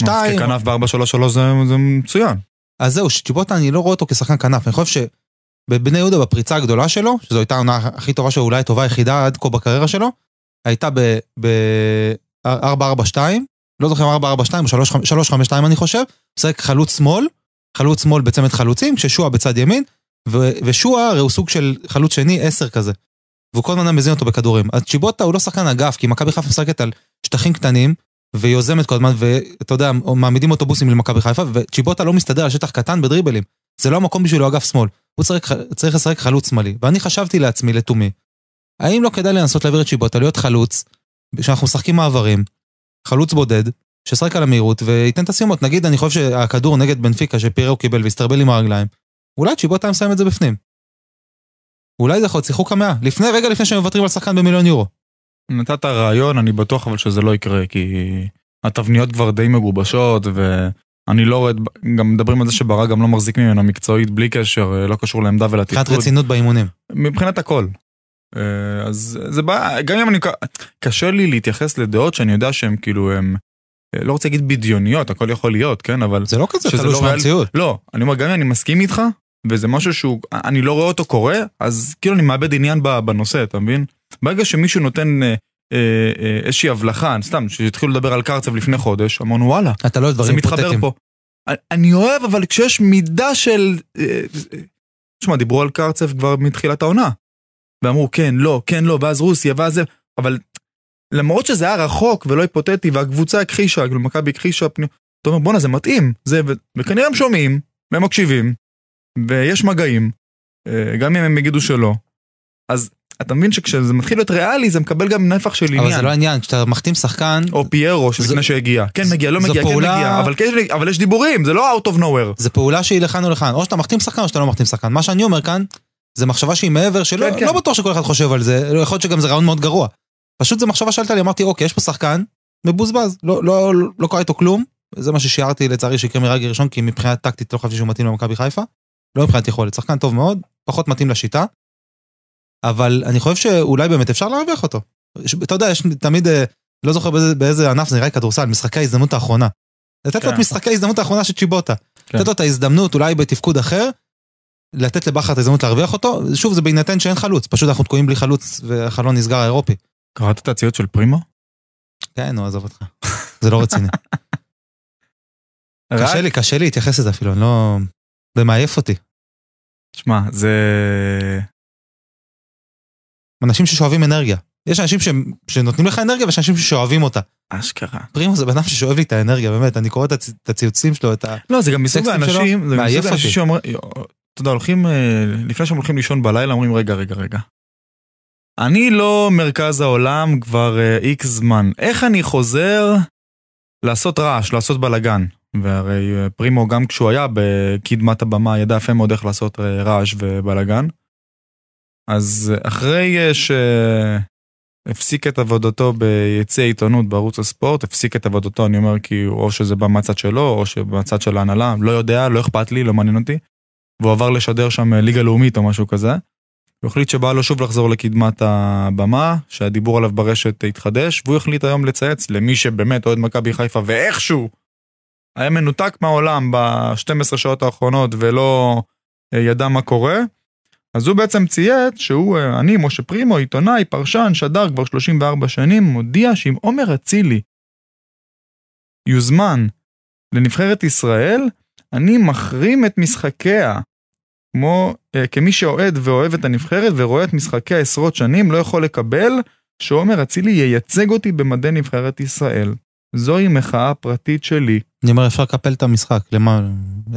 Speaker 2: 3-5-2. כנף ב-4-3-3 זה, זה מצוין. אז זהו, שצ'יבוטה אני לא רואה אותו כשחקן כנף, אני חושב שבבני יהודה בפריצה הגדולה שלו, שזו הייתה העונה הכי טובה שלו, אולי הטובה היחידה עד כה בקריירה שלו, הייתה ב-442, לא זוכר אם 442 או 352 אני חושב, משחק חלוץ שמאל, חלוץ שמאל בצמד חלוצים, כששועה בצד ימין, ו- ושועה הרי הוא סוג של חלוץ שני, 10 כזה. והוא כל הזמן מזין אותו בכדורים. אז צ'יבוטה הוא לא שחקן אגף, כי מכבי חיפה משחקת על שטחים קטנים, ויוזמת כל הזמן, ואתה יודע, מעמידים אוטובוסים למכבי חיפה, וצ'יבוטה לא מסתדר על שטח קטן בדריבלים. זה לא המקום בשבילו אגף שמאל. הוא צריך, צריך לשחק חלוץ שמאלי. ואני חשבתי לעצמי, לתומי, האם לא כדאי לנסות להעביר את צ'יבוטה להיות חלוץ, שאנחנו משחקים מעברים, חלוץ בודד, שישחק על המהירות וייתן את הסיומות. נגיד, אני חושב שהכדור נגד בנפיקה שפירו קיבל והסתרבל עם הרגליים, אולי צ'יבוטה מסיים את זה בפנים. אולי זה יכול להיות שיחוק המאה, לפני, רגע לפני שהם מוותרים על שחקן
Speaker 1: במיליון יורו. נתת רעיון, אני בטוח אבל שזה לא יקרה, כי התבניות כבר די מגובשות, ואני לא רואה, גם מדברים על זה שברק גם לא מחזיק ממנו מקצועית, בלי קשר, אה, לא קשור לעמדה ולתפקוד. מבחינת רצינות באימונים. מבחינת הכל. אה, אז זה בעיה, גם אם אני, קשה לי להתייחס לדעות שאני יודע שהן כאילו, הם, אה, לא רוצה להגיד בדיוניות, הכל יכול להיות, כן, אבל... זה לא כזה תלוש לא מהמציאות. לא, אני אומר, גם אם אני מסכים איתך, וזה משהו שהוא, אני לא רואה אותו קורה, אז כאילו אני מאבד עניין בנושא, אתה מבין? ברגע שמישהו נותן אה, אה, אה, איזושהי הבלחה, סתם, שהתחילו לדבר על קרצב לפני חודש, אמרנו וואלה, אתה לא דברים זה מתחבר פוטטים. פה. אני אוהב, אבל כשיש מידה של... תשמע, אה, אה, דיברו על קרצב כבר מתחילת העונה. ואמרו כן, לא, כן, לא, ואז רוסיה, ואז זה, אבל למרות שזה היה רחוק ולא היפותטי, והקבוצה הכחישה, כאילו מכבי הכחישה, אתה אומר בואנה זה מתאים, זה, ו... וכנראה הם שומעים, והם מקשיבים, ויש מגעים, אה, גם אם הם יגידו שלא. אז אתה מבין שכשזה מתחיל להיות ריאלי זה מקבל גם נפח של עניין. אבל זה לא עניין, כשאתה מחתים שחקן... או פיירו שלפני שהגיע. כן מגיע, לא מגיע, כן מגיע, כן, אבל יש דיבורים, זה לא out of nowhere. זה פעולה שהיא לכאן או לכאן, או שאתה מחתים שחקן או
Speaker 2: שאתה לא מחתים שחקן. מה שאני אומר כאן, זה מחשבה שהיא מעבר, שלא כן, כן. לא בטוח שכל אחד חושב על זה, לא- יכול להיות שגם זה רעיון מאוד גרוע. פשוט זו מחשבה שאלת לי, אמרתי, אוקיי, יש פה שחקן, מבוזבז, לא, לא, לא, לא קרה איתו כלום, זה מה ששיערתי לצערי שיקרה מרגע ראשון, כי מבחינה טקטית לא חשבתי שהוא מתאים למכבי חיפה, לא מבחינת יכולת, שחקן טוב מאוד, פחות מתאים לשיטה, אבל אני חושב שאולי באמת אפשר להרוויח אותו. ש... אתה יודע, יש תמיד, אה, לא זוכר באיזה, באיזה ענף זה נראה כדורסל, משחקי ההזדמנות האחרונה. לתת כן. לו את משחקי ההזדמנות האחרונה של צ'יבוטה. כן. לתת לו את ההזדמנות, אולי בתפקוד אחר, לתת לבכר את ההזדמנות להרוויח אותו, שוב, זה בהינתן שאין חלוץ, פשוט אנחנו תקועים בלי חלוץ והחלון נסגר האירופי. קראת את הציוד של פרימו? כן, נו, עזוב אותך. זה לא רציני. קשה לי, קשה לי להתייחס לזה אפילו, אני לא... זה מעייף אותי. שמע, זה... אנשים ששואבים אנרגיה. יש אנשים ש... שנותנים לך אנרגיה ויש אנשים ששואבים אותה. אשכרה. פרימו זה בן אדם ששואב לי את האנרגיה, באמת, אני קורא את, הצ... את הציוצים שלו, את ה... לא, זה גם מסוג האנשים, זה מסוג האנשים שאומרים,
Speaker 1: אתה יודע, הולכים, אה, לפני שהם הולכים לישון בלילה, אומרים, רגע, רגע, רגע. אני לא מרכז העולם כבר איקס אה, זמן. איך אני חוזר לעשות רעש, לעשות בלאגן? והרי אה, פרימו, גם כשהוא היה בקדמת הבמה, ידע יפה מאוד איך לעשות רעש ובלאגן. אז אה, אחרי אה, שהפסיק את עבודתו ביציא עיתונות בערוץ הספורט, הפסיק את עבודתו, אני אומר כי או שזה בא מהצד שלו, או שבצד של ההנהלה, לא יודע, לא אכפת לי, לא מעניין אותי. והוא עבר לשדר שם אה, ליגה לאומית או משהו כזה. הוא החליט שבא לו שוב לחזור לקדמת הבמה, שהדיבור עליו ברשת התחדש, והוא החליט היום לצייץ למי שבאמת אוהד מכבי חיפה ואיכשהו היה מנותק מהעולם ב-12 שעות האחרונות ולא ידע מה קורה, אז הוא בעצם ציית שהוא, אה, אני, משה פרימו, עיתונאי, פרשן, שדר כבר 34 שנים, מודיע שאם עומר אצילי יוזמן לנבחרת ישראל, אני מחרים את משחקיה. כמו, אה, כמי שאוהד ואוהב את הנבחרת ורואה את משחקיה עשרות שנים, לא יכול לקבל שעומר אצילי ייצג אותי במדי נבחרת ישראל. זוהי מחאה פרטית שלי. אני אומר, אפשר לקפל את המשחק, למה,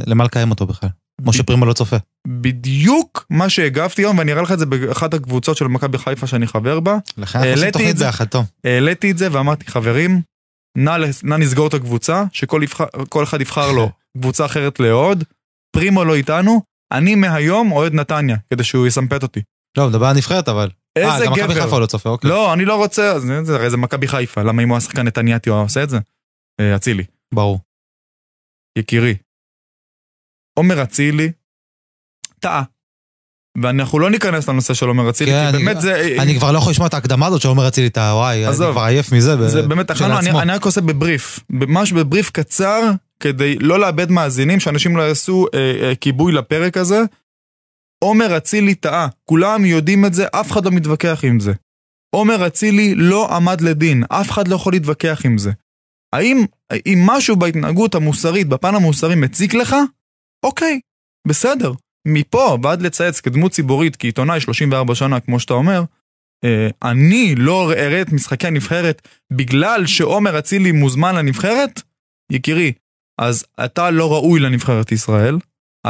Speaker 1: למה לקיים אותו בכלל? משה פרימו לא צופה. בדיוק מה שהגבתי היום, ואני אראה לך את זה באחת הקבוצות של מכבי חיפה שאני חבר בה. לכן אנחנו עושים תוכנית זה אחתו. העליתי את זה ואמרתי, חברים, נא, נסגור את הקבוצה, שכל אחד יבחר לו קבוצה אחרת לעוד, פרימו לא איתנו, אני מהיום אוהד נתניה, כדי שהוא יסמפת אותי. לא, מדבר על נבחרת אבל. אה, איזה גבר. אה, גם מכבי חיפה לא צופה, אוקיי. לא, אני לא רוצה, זה, הרי זה מכבי חיפה, למה אם הוא השחקן שחקן נתנייתי עושה את זה? אה, אצילי. ברור. יקירי, עומר אצילי טעה. ואנחנו לא ניכנס לנושא של עומר אצילי, כן, כי אני באמת אני, זה... אני כבר לא יכול לשמוע את ההקדמה הזאת של עומר אצילי אתה וואי, אני כבר עייף מזה. ב... זה באמת, אחלה, אני, אני רק עושה בבריף, ממש בבריף קצר, כדי לא לאבד מאזינים, שאנשים לא יעשו אה, אה, כיבוי לפרק הזה. עומר אצילי טעה, כולם יודעים את זה, אף אחד לא מתווכח עם זה. עומר אצילי לא עמד לדין, אף אחד לא יכול להתווכח עם זה. האם, אם משהו בהתנהגות המוסרית, בפן המוסרי, מציק לך, אוקיי, בסדר. מפה ועד לצייץ כדמות ציבורית, כעיתונאי 34 שנה, כמו שאתה אומר, אה, אני לא אראה את משחקי הנבחרת בגלל שעומר אצילי מוזמן לנבחרת? יקירי, אז אתה לא ראוי לנבחרת ישראל,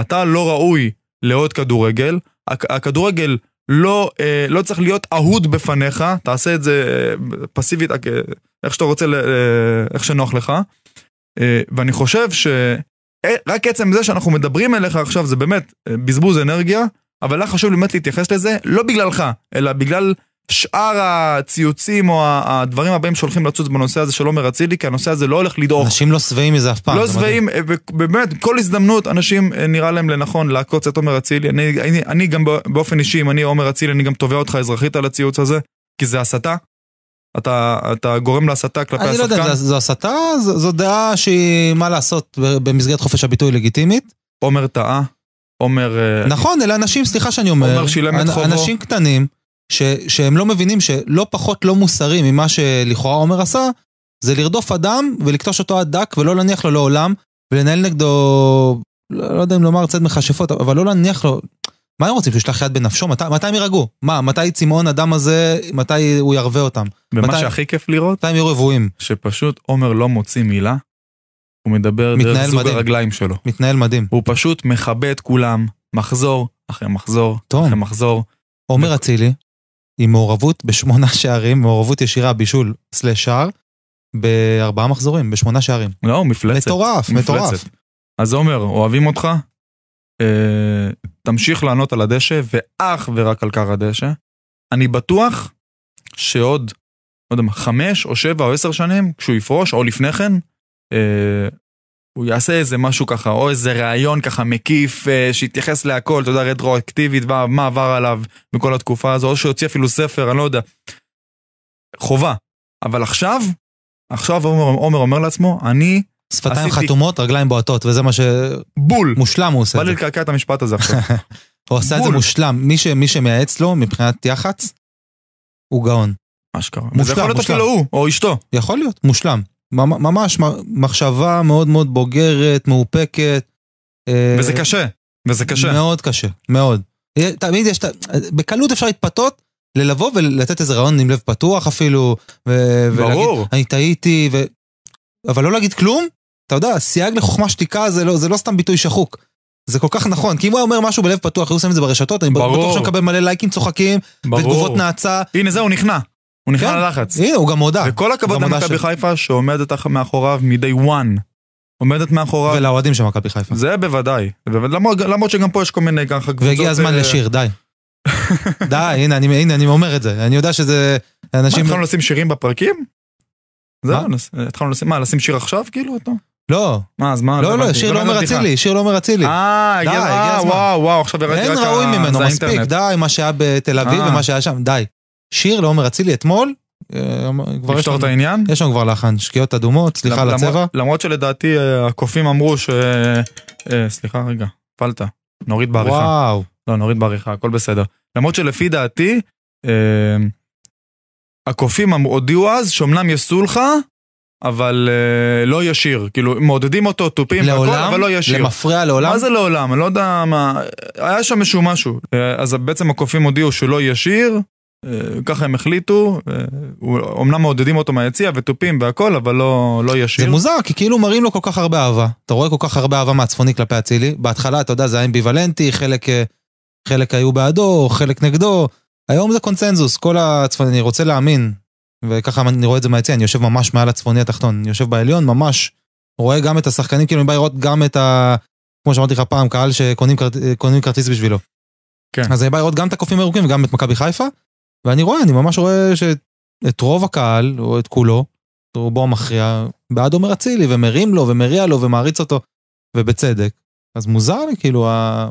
Speaker 1: אתה לא ראוי לעוד כדורגל, הכדורגל לא, אה, לא צריך להיות אהוד בפניך, תעשה את זה אה, פסיבית, אה, איך שאתה רוצה, אה, איך שנוח לך. אה, ואני חושב ש... אה, רק עצם זה שאנחנו מדברים אליך עכשיו זה באמת אה, בזבוז אנרגיה, אבל לך חשוב באמת להתייחס לזה, לא בגללך, אלא בגלל שאר הציוצים או הדברים הבאים שהולכים לצוץ בנושא הזה של עומר אצילי, כי הנושא הזה לא הולך לדעוך. אנשים לא שבעים מזה אף פעם. לא שבעים, אה, באמת, כל הזדמנות אנשים נראה להם לנכון לעקוץ את עומר אצילי. אני, אני, אני גם באופן אישי, אם אני עומר אצילי, אני גם תובע אותך אזרחית על הציוץ הזה, כי זה הסתה. אתה, אתה גורם להסתה כלפי השחקן? אני לא יודע,
Speaker 2: זו הסתה? זו, זו דעה שהיא, מה לעשות, במסגרת חופש הביטוי לגיטימית? עומר טעה, עומר... אה, נכון, אלה אנשים, סליחה שאני אומר, עומר שילם את חובו. אנשים קטנים, ש, שהם לא מבינים שלא פחות לא מוסרי ממה שלכאורה עומר עשה, זה לרדוף אדם ולקטוש אותו עד דק ולא להניח לו לעולם, ולנהל נגדו, לא, לא יודע אם לומר צד מכשפות, אבל לא להניח לו, מה הם רוצים, שישלח יד בנפשו? מת, מתי הם יירגעו? מה, מתי צמאון הדם הזה, מתי הוא ירווה אותם? ומה מתי, שהכי
Speaker 1: כיף לראות, מתי הם יהיו רבועים? שפשוט עומר לא מוציא מילה, הוא מדבר דרך זוג מדהים. הרגליים שלו. מתנהל מדהים. הוא פשוט מכבה את כולם, מחזור אחרי מחזור, טוב. אחרי מחזור. עומר אצילי, ו... עם מעורבות בשמונה
Speaker 2: שערים, מעורבות ישירה, בישול, סלש שער, בארבעה מחזורים, בשמונה שערים.
Speaker 1: לא, מפלצת. מטורף, מפלצת. מטורף. אז עומר, אוהבים אותך, אה, תמשיך לענות על הדשא ואך ורק על קר הדשא. אני בטוח שעוד, לא יודע מה, חמש או שבע או עשר שנים, כשהוא יפרוש, או לפני כן, אה, הוא יעשה איזה משהו ככה, או איזה ראיון ככה מקיף, אה, שיתייחס להכל, אתה יודע, רטרואקטיבית, מה, מה עבר עליו בכל התקופה הזו, או שיוציא אפילו ספר, אני לא יודע. חובה. אבל עכשיו, עכשיו עומר, עומר אומר לעצמו, אני שפתיים עשיתי... חתומות, רגליים בועטות, וזה מה ש... בול. מושלם הוא עושה את זה. בא לי לקרקע את המשפט הזה עכשיו.
Speaker 2: הוא עושה את זה מושלם. מי, ש... מי שמייעץ לו מבחינת יח"צ, הוא גאון. מה שקרה. מושלם, מושלם. זה יכול להיות אפילו הוא, או אשתו. יכול להיות, מושלם. ממש מחשבה מאוד מאוד בוגרת, מאופקת. אה, וזה קשה, וזה קשה. מאוד קשה, מאוד. אה, תמיד יש, בקלות אפשר להתפתות, ללבוא ולתת איזה רעיון עם לב פתוח אפילו. ו- ברור. ולהגיד, אני טעיתי, ו... אבל לא להגיד כלום, אתה יודע, סייג לחוכמה שתיקה זה לא, זה לא סתם ביטוי שחוק. זה כל כך נכון, כי אם הוא היה אומר משהו בלב פתוח, היו שמים את זה ברשתות, אני ברור. בטוח שמקבל מלא לייקים צוחקים, ברור. ותגובות
Speaker 1: נאצה. הנה זהו, נכנע. הוא נכנע כן? ללחץ. הנה, הוא גם הודה. וכל הכבוד למכבי ש... חיפה שעומדת מאחוריו מ-day one. עומדת מאחוריו. ולאוהדים של מכבי חיפה. זה בוודאי. למרות, למרות שגם פה יש כל מיני ככה
Speaker 2: קבוצות. והגיע הזמן ו... אה, לשיר, די. די, הנה אני, הנה, אני אומר את זה. אני יודע שזה
Speaker 1: אנשים... מה, התחלנו לשים שירים בפרקים? זהו, התחלנו לשים, מה, לשים שיר עכשיו כאילו? לא. מה, אז מה? לא, לא, לא שיר לא עומר לא אצילי, שיר
Speaker 2: לא עומר אצילי. אה, אה, הגיע הזמן. וואו, וואו, עכשיו הראיתי רק... אין ראוי ממנו, מספיק, די, מה שהיה בתל אביב אה. ומה שהיה שם, די. שיר לא לעומר אצילי אתמול, אה, כבר יש לנו, לפתור את העניין? יש לנו כבר לחן, שקיעות אדומות, סליחה על הצבע.
Speaker 1: למרות שלדעתי הקופים אמרו ש... סליחה, רגע, פלטה, נוריד בעריכה. וואו. לא, נוריד בעריכה, הכל בסדר. למרות שלפי דעתי, הקופים הודיעו אז שאומנם יסולחה, אבל אה, לא ישיר, כאילו מעודדים אותו, תופים, הכל, אבל לא ישיר. לעולם? למפרע לעולם? מה זה לעולם? אני לא יודע מה, היה שם איזשהו משהו. אה, אז בעצם הקופים הודיעו שהוא לא ישיר, אה, ככה הם החליטו, אומנם מעודדים אותו מהיציע ותופים והכל, אבל לא, לא ישיר. זה מוזר, כי כאילו מראים
Speaker 2: לו כל כך הרבה אהבה. אתה רואה כל כך הרבה אהבה מהצפוני כלפי אצילי, בהתחלה אתה יודע זה היה אמביוולנטי, חלק, חלק היו בעדו, חלק נגדו, היום זה קונצנזוס, כל הצפוני, אני רוצה להאמין, וככה אני רואה את זה מהיציע, אני יושב ממש מעל הצפוני התחתון, אני יושב בעליון, ממש רואה גם את השחקנים, כאילו אני בא לראות גם את ה... כמו שאמרתי לך פעם, קהל שקונים כרט... כרטיס בשבילו. כן. אז אני בא לראות גם את הקופים הירוקים וגם את מכבי חיפה, ואני רואה, אני ממש רואה שאת רוב הקהל, או את כולו, רובו המכריע, בעד עומר אצילי, ומרים לו, ומריע לו, ומעריץ אותו, ובצדק. אז מוזר לי, כאילו, ה...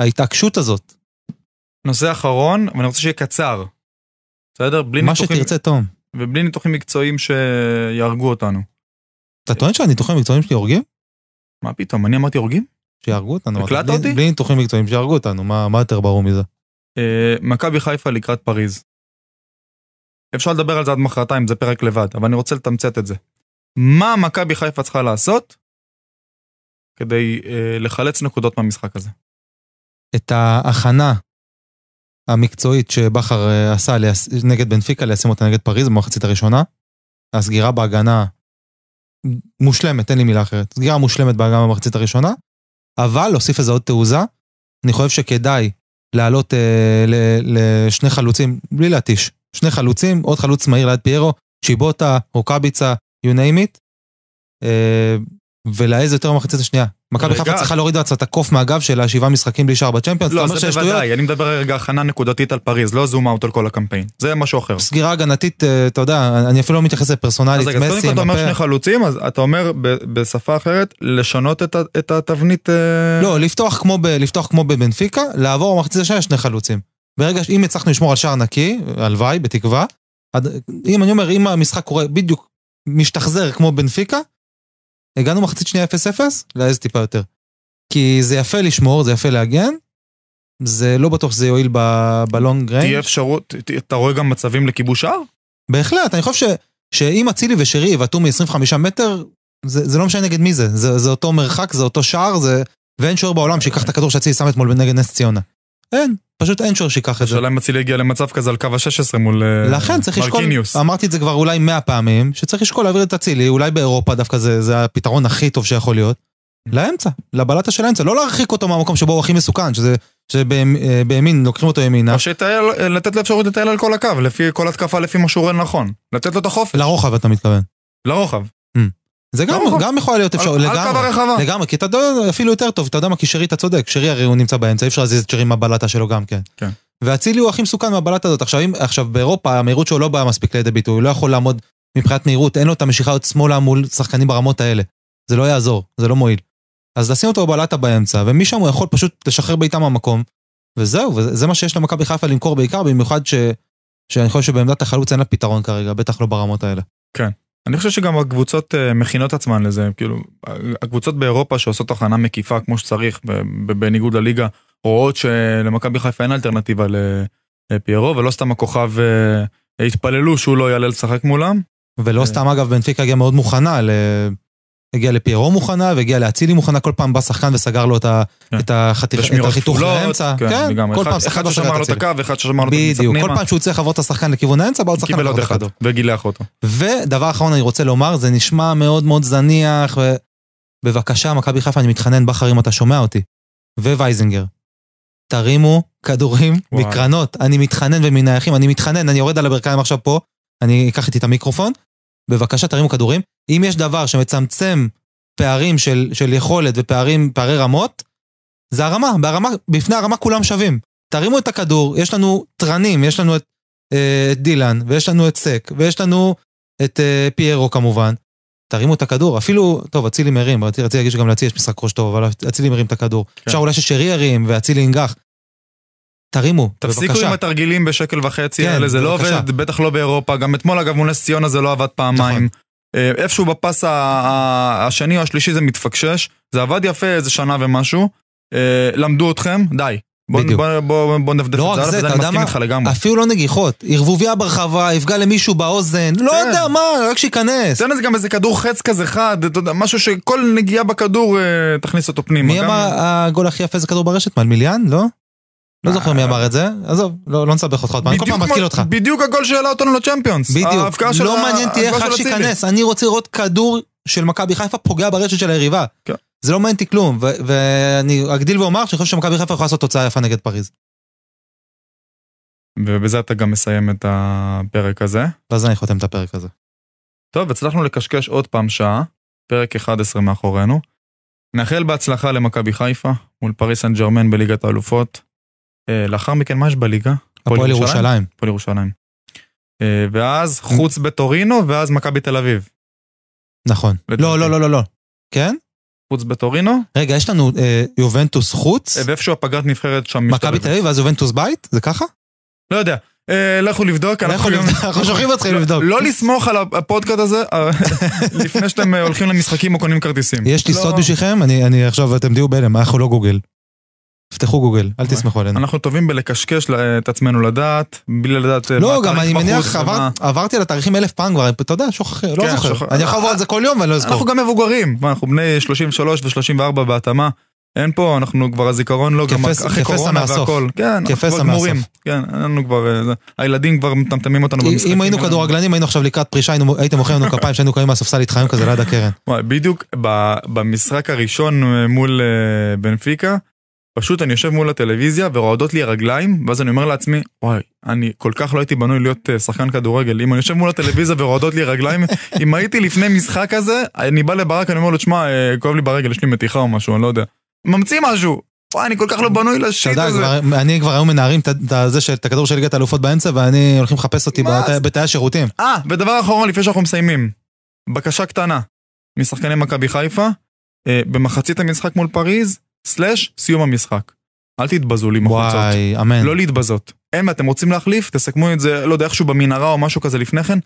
Speaker 1: ההתעקשות הזאת. נושא אחרון, ואני רוצה שיהיה קצר. בסדר? בלי מה ניתוחים... מה שתרצה, תום. ובלי ניתוחים מקצועיים שיהרגו אותנו. אתה טוען שהניתוחים המקצועיים שלי הורגים? מה פתאום, אני אמרתי הורגים? שיהרגו אותנו. הקלטת אותי? בלי ניתוחים מקצועיים שיהרגו
Speaker 2: אותנו, מה, מה יותר ברור מזה?
Speaker 1: אה, מכבי חיפה לקראת פריז. אפשר לדבר על זה עד מחרתיים, זה פרק לבד, אבל אני רוצה לתמצת את זה. מה מכבי חיפה צריכה לעשות כדי אה, לחלץ נקודות מהמשחק הזה?
Speaker 2: את ההכנה המקצועית שבכר אה, עשה נגד בנפיקה, ליישם אותה נגד פריז במחצית הראשונה. הסגירה בהגנה מושלמת, אין לי מילה אחרת. סגירה מושלמת בהגנה במחצית הראשונה, אבל להוסיף לזה עוד תעוזה. אני חושב שכדאי לעלות אה, ל, לשני חלוצים, בלי להתיש, שני חלוצים, עוד חלוץ מהיר ליד פיירו, שיבוטה, רוקאביצה, you name it. אה, ולעז יותר במחצית השנייה. מכבי חיפה צריכה להוריד את הקוף מהגב שלה, שבעה משחקים בלי שער בצ'מפיונס. לא, זה בוודאי,
Speaker 1: אני מדבר רגע הכנה נקודתית על פריז, לא זום אאוט על כל הקמפיין. זה משהו אחר. סגירה
Speaker 2: הגנתית, אה, אתה יודע, אני אפילו לא מתייחס לפרסונלית, מסי, אז קודם כל אתה אומר שני
Speaker 1: חלוצים, אז אתה אומר בשפה אחרת, לשנות את התבנית... אה,
Speaker 2: לא, לפתוח כמו בבנפיקה, לעבור במחצית השנייה שני חלוצים. ברגע, אם הצלחנו לשמור על שער נקי, הלוואי, בתקווה, אם אני אומר, אם המשחק קורה בדיוק משתחזר כמו בנפיקה, הגענו מחצית שנייה 0-0, להעז טיפה יותר. כי זה יפה לשמור, זה יפה להגן, זה לא בטוח שזה יועיל בלונג ריינג'. תהיה אפשרות, אתה רואה גם מצבים לכיבוש שער? בהחלט, אני חושב ש, שאם אצילי ושרי יבעטו מ-25 מטר, זה, זה לא משנה נגד מי זה, זה, זה אותו מרחק, זה אותו שער, זה... ואין שוער בעולם שיקח את הכדור שאצילי שם אתמול נגד נס ציונה.
Speaker 1: אין, פשוט אין שור שיקח את זה. השאלה אם אצילי הגיע למצב כזה על קו ה-16 מול אה, לכן צריך לשקול,
Speaker 2: אמרתי את זה כבר אולי 100 פעמים, שצריך לשקול להעביר את אצילי, אולי באירופה דווקא זה, זה הפתרון הכי טוב שיכול להיות, לאמצע, לבלטה של האמצע, לא להרחיק אותו מהמקום שבו הוא הכי מסוכן, שזה,
Speaker 1: שבימין אה, לוקחים אותו ימינה. או שתטייל, אה, לתת לו אפשרות לטייל על כל הקו, לפי כל התקפה, לפי מה שהוא רואה נכון. לתת לו את החופש. לרוחב אתה מתכוון. לרוחב. Mm. זה גם, נכון. גם יכול להיות אפשרי, על, לגמרי,
Speaker 2: לגמרי, כי אתה יודע, אפילו יותר טוב, אתה יודע מה, כי שרי אתה צודק, שרי הרי הוא נמצא באמצע, אי אפשר להזיז את שרי עם הבלטה שלו גם כן. כן. ואצילי הוא הכי מסוכן מהבלטה הזאת, עכשיו, אם, עכשיו באירופה המהירות שלו לא באה מספיק לידי ביטוי, הוא לא יכול לעמוד מבחינת מהירות, אין לו את המשיכה להיות שמאלה מול שחקנים ברמות האלה. זה לא יעזור, זה לא מועיל. אז לשים אותו בבלטה באמצע, ומשם הוא יכול פשוט לשחרר בעיטה מהמקום, וזהו, וזה מה שיש למכבי חיפה למכור בעיקר, במיוחד ש... שאני חושב שבעמדת החלוץ
Speaker 1: אין לה פתרון כרגע, בטח לא ברמות האלה. כן. אני חושב שגם הקבוצות אה, מכינות עצמן לזה, כאילו, הקבוצות באירופה שעושות תחנה מקיפה כמו שצריך, בניגוד לליגה, רואות שלמכבי חיפה אין אלטרנטיבה לפיירו, ולא סתם הכוכב אה, התפללו שהוא לא יעלה לשחק מולם.
Speaker 2: ולא אה, סתם אגב, בנפיקה גם מאוד מוכנה הגיע לפיירו מוכנה, והגיע לאצילי מוכנה, כל פעם בא שחקן וסגר לו את כן. החיתוך לאמצע. כן, כן כל פעם שחקן לא שמר לו את הקו,
Speaker 1: אחד ששמר לו את הקו. בדיוק, כל פעם
Speaker 2: שהוא צריך לעבור את השחקן לכיוון האמצע, בא עוד שחקן קיבל אחד.
Speaker 1: וגילח אותו.
Speaker 2: ודבר אחרון אני רוצה לומר, זה נשמע מאוד מאוד זניח, בבקשה, מכבי חיפה, אני מתחנן, בכר, אם אתה שומע אותי, ווייזינגר, תרימו כדורים מקרנות, אני מתחנן ומנייחים, אני מתחנן, אני יורד על הברכיים עכשיו פה, אני אקח איתי את המיקרופון, בבקשה תרימו כדורים. אם יש דבר שמצמצם פערים של, של יכולת ופערים, פערי רמות, זה הרמה, ברמה, בפני הרמה כולם שווים. תרימו את הכדור, יש לנו תרנים, יש לנו את, אה, את דילן, ויש לנו את סק, ויש לנו את אה, פיירו כמובן. תרימו את הכדור, אפילו, טוב, אצילי מרים, רציתי להגיד שגם לאצילי יש משחק ראש טוב, אבל אצילי מרים את הכדור. כן. אפשר כן. אולי ששרי ירים ואצילי ינגח, תרימו, תפסיקו בבקשה. תפסיקו עם
Speaker 1: התרגילים בשקל וחצי כן, האלה, זה לא בבקשה. לא עובד, בטח לא באירופה, גם אתמול אגב מול נס ציונה זה לא עבד פעמיים. נכון. אה, איפשהו בפס השני או השלישי זה מתפקשש, זה עבד יפה איזה שנה ומשהו, אה, למדו אתכם, די. בוא, בוא, בוא, בוא בוא נבדף לא את זה, זה, זה אני מסכים איתך
Speaker 2: לגמרי. אפילו לא נגיחות, ערבוביה ברחבה, יפגע למישהו באוזן, לא כן. לא יודע מה, רק שייכנס. תן לזה גם איזה כדור חץ כזה חד, משהו שכל נגיעה בכדור אה, תכניס אותו פנימה. מי אמר הגול הכי יפה זה כדור ברשת? מלמיליאן, לא? לא זוכר מי אמר את זה, עזוב, לא, לא נסבך אותך עוד פעם, אני כל פעם מתקיל אותך.
Speaker 1: בדיוק הגול שהעלה אותנו
Speaker 2: לצ'מפיונס. בדיוק, לא מעניין תהיה אחד שייכנס, אני רוצה לראות כדור של מכבי חיפה פוגע ברשת של היריבה. כן. זה לא מעניין אותי כלום, ואני אגדיל ואומר שאני חושב שמכבי חיפה יכולה לעשות תוצאה
Speaker 1: יפה נגד פריז. ובזה אתה גם מסיים את הפרק הזה. ואז אני חותם את הפרק הזה. טוב, הצלחנו לקשקש עוד פעם שעה, פרק 11 מאחורינו. נאחל בהצלחה למכבי חיפה מול פריס סן ג'רמן בליגת האלופות. אה, לאחר מכן, מה יש בליגה? הפועל ירושלים. הפועל ירושלים. אה, ואז חוץ בטורינו, ואז מכבי תל אביב. נכון. לא, לא, לא, לא, לא. כן? חוץ בטורינו.
Speaker 2: רגע, יש לנו אה, יובנטוס חוץ.
Speaker 1: ואיפשהו הפגרת נבחרת
Speaker 2: שם משתלבת. מכבי תל אביב ואז יובנטוס בית? זה ככה?
Speaker 1: לא יודע. לכו לבדוק. אנחנו שוכרים אתכם לא- לבדוק. לא לסמוך על הפודקאט הזה לפני שאתם הולכים למשחקים או קונים כרטיסים. יש לי סוד לא.
Speaker 2: בשבילכם, אני עכשיו, אתם תהיו בלם, אנחנו לא גוגל. תפתחו גוגל, אל אוקיי.
Speaker 1: תסמכו עלינו. אנחנו טובים בלקשקש את עצמנו לדעת, בלי לדעת אה, לא, גם אני מניח,
Speaker 2: עברתי על התאריכים אלף פעם כבר, אתה יודע, שוכח, לא כן, זוכר. אני יכול לעבור על זה
Speaker 1: כל יום ואני לא אזכור. אנחנו גם מבוגרים, אנחנו בני 33 ו-34 בהתאמה. אין פה, אנחנו כבר הזיכרון לא, גם אחרי קורונה והכל. כן, אנחנו כבר גמורים. כן, אין לנו כבר, אה, הילדים כבר מטמטמים אותנו במשחקים. אם היינו כן.
Speaker 2: כדורגלנים, היינו עכשיו לקראת פרישה, הייתם מוחאים לנו כפיים שהיינו קמים מהספסל להתחיים כזה ליד הקרן.
Speaker 1: בדיוק במשחק הראשון אה, מול בנפיקה, פשוט אני יושב מול הטלוויזיה ורועדות לי הרגליים, ואז אני אומר לעצמי, וואי, אני כל כך לא הייתי בנוי להיות אה, שחקן כדורגל. אם אני יושב מול הטלוויזיה ורועדות לי הרגליים, אם הייתי לפני משחק כזה, אני בא לברק, אני אומר לו, תשמע, אה, כואב לי ברגל, יש לי מתיחה או משהו, אני לא יודע. ממציא משהו, וואי, אני כל כך לא בנוי לשיט הזה.
Speaker 2: אתה אני כבר היום מנערים את הכדור של ליגת האלופות באמצע, ואני הולכים לחפש אותי בתאי השירותים.
Speaker 1: אה, ודבר אחרון, לפני שאנחנו מסיימים, בקשה קטנה משחקני מכבי חיפה, אה, במחצית המשחק מול פריז, סלאש סיום המשחק. אל תתבזו לי מחוצות. וואי, אמן. לא להתבזות. אין, אתם רוצים להחליף? תסכמו את זה, לא יודע, איכשהו במנהרה או משהו כזה לפני כן.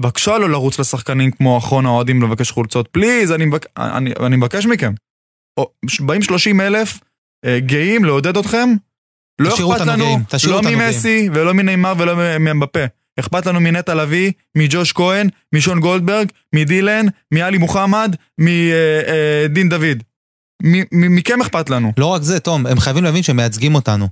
Speaker 1: בבקשה לא לרוץ לשחקנים כמו אחרון האוהדים לבקש חולצות, פליז, אני, מבק... אני, אני מבקש מכם. או, באים 30 אלף אה, גאים לעודד אתכם,
Speaker 2: לא אכפת לנו, גאים, לא ממסי
Speaker 1: ולא מנימר ולא מבפה. אכפת לנו מנטע לביא, מג'וש כהן, משון גולדברג, מדילן, מעלי מוחמד, מדין אה, אה, דוד. מכם אכפת לנו. לא רק זה, תום, הם חייבים להבין שהם מייצגים אותנו.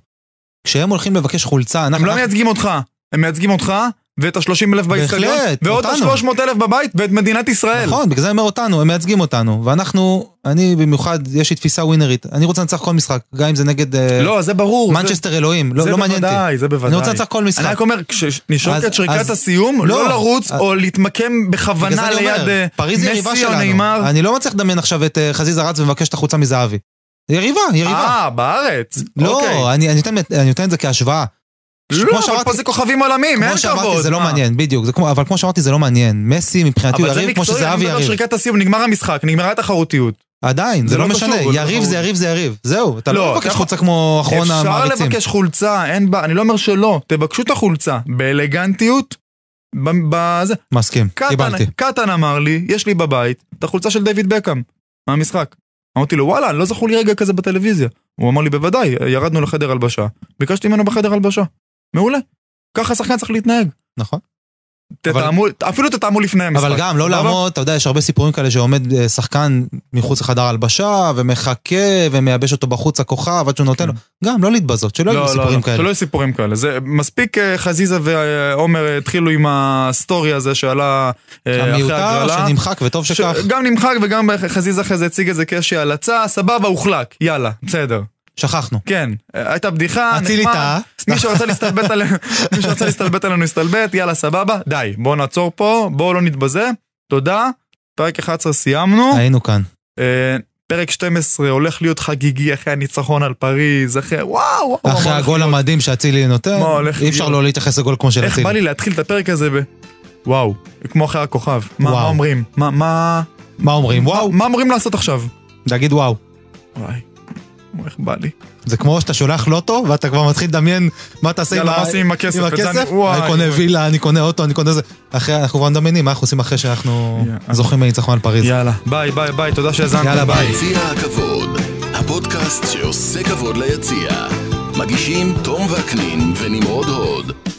Speaker 2: כשהם הולכים לבקש חולצה, אנחנו... הם לא
Speaker 1: מייצגים אותך, הם מייצגים אותך, ואת ה-30 אלף באיצטדיון, ועוד ה-300
Speaker 2: אלף בבית, ואת מדינת ישראל. נכון, בגלל זה אני אומר אותנו, הם מייצגים אותנו. ואנחנו, אני במיוחד, יש לי תפיסה ווינרית. אני רוצה לנצח כל משחק, גם אם זה נגד... אה, לא, זה ברור. מנצ'סטר זה... אלוהים, לא, לא מעניין אותי. זה בוודאי, זה בוודאי. אני רוצה לנצח כל משחק. אני רק
Speaker 1: אומר, כשנשארת את שריקת אז, הסיום, לא, לא לרוץ אז, או להתמקם בכוונה ליד אה, מסי או נאמר. אני לא מצליח לדמיין
Speaker 2: עכשיו את אה, חזיזה רץ ומבקש את החוצה מזהבי. יריבה, יריבה. אה, בארץ? לא, אוקיי. אני, אני, נותן, אני נותן את זה כהשוואה. לא, אבל פה זה כוכבים עולמים, אין כבוד. כמו שאמרתי, זה לא מעניין, בדיוק. אבל כמו שאמרתי, זה לא מעניין. מסי מבחינתי הוא יריב כמו שזה אבי יריב. אבל זה מקצועי, אני מדבר
Speaker 1: על הסיום, נגמר המשחק, נגמרה התחרותיות. עדיין, זה לא, לא משנה. יריב זה יריב זה יריב. זהו, אתה לא, לא מבקש חולצה כמו אחרון המעריצים. אפשר לבקש חולצה, אין בעיה, אני לא אומר שלא. תבקשו את החולצה, באלגנטיות, בזה. מסכים, קיבלתי. קטן אמר לי, יש לי בבית את החולצה של דיוויד בקאם, מהמשחק. אמרתי לו, וואלה, לא זכו לי רגע כזה בטלוויזיה. הוא אמר לי, בוודאי, ירדנו לחדר הלבשה. ביקשתי ממנו בחדר הלבשה. מעולה. ככה שחקן צריך להתנהג. נכון. תתאמו, אבל... אפילו תתאמו לפני המשחק. אבל גם, לא לעמוד,
Speaker 2: אתה יודע, יש הרבה סיפורים כאלה שעומד אה, שחקן מחוץ לחדר הלבשה, ומחכה, ומייבש אותו בחוץ הכוכב, עד שהוא נותן כן. לו. גם, לא
Speaker 1: להתבזות, שלא יהיו לא, לא, סיפורים לא, כאלה. שלא יהיו סיפורים כאלה. זה מספיק אה, חזיזה ועומר התחילו עם הסטורי הזה שעלה אה, אחרי הגרלה. המיותר שנמחק, וטוב שכך. ש... גם נמחק וגם חזיזה אחרי זה הציג את זה כשהלצה, סבבה, הוחלק, יאללה, בסדר. שכחנו. כן, הייתה בדיחה, נחמד. אצילי טעה. מי שרוצה להסתלבט עלינו, מי שרוצה להסתלבט עלינו הסתלבט, יאללה סבבה, די, בואו נעצור פה, בואו לא נתבזה, תודה, פרק 11 סיימנו. היינו כאן. אה, פרק 12 הולך להיות חגיגי אחרי הניצחון על פריז, אחרי וואו. אחרי
Speaker 2: הגול המדהים שאצילי נותן, אי אפשר לא להתייחס לגול כמו של אצילי. איך בא לי
Speaker 1: להתחיל את הפרק הזה ב... וואו, כמו אחרי הכוכב, מה אומרים? מה אומרים? וואו? מה אומרים לעשות עכשיו? להגיד וואו. וואי. איך בא לי. זה כמו שאתה שולח לוטו,
Speaker 2: לא ואתה כבר מתחיל לדמיין מה תעשה יאללה, עם, ה... עם הכסף. עם הכסף? וואי. אני קונה וילה, אני קונה אוטו, אני קונה זה. אחרי, אנחנו כבר מדמיינים מה אנחנו עושים אחרי שאנחנו yeah. זוכים על פריז. יאללה,
Speaker 1: ביי, ביי, ביי, תודה שהזמתם. יאללה, ביי. יציע הכבוד, הפודקאסט שעושה כבוד ליציע. מגישים תום וקנין ונמרוד הוד.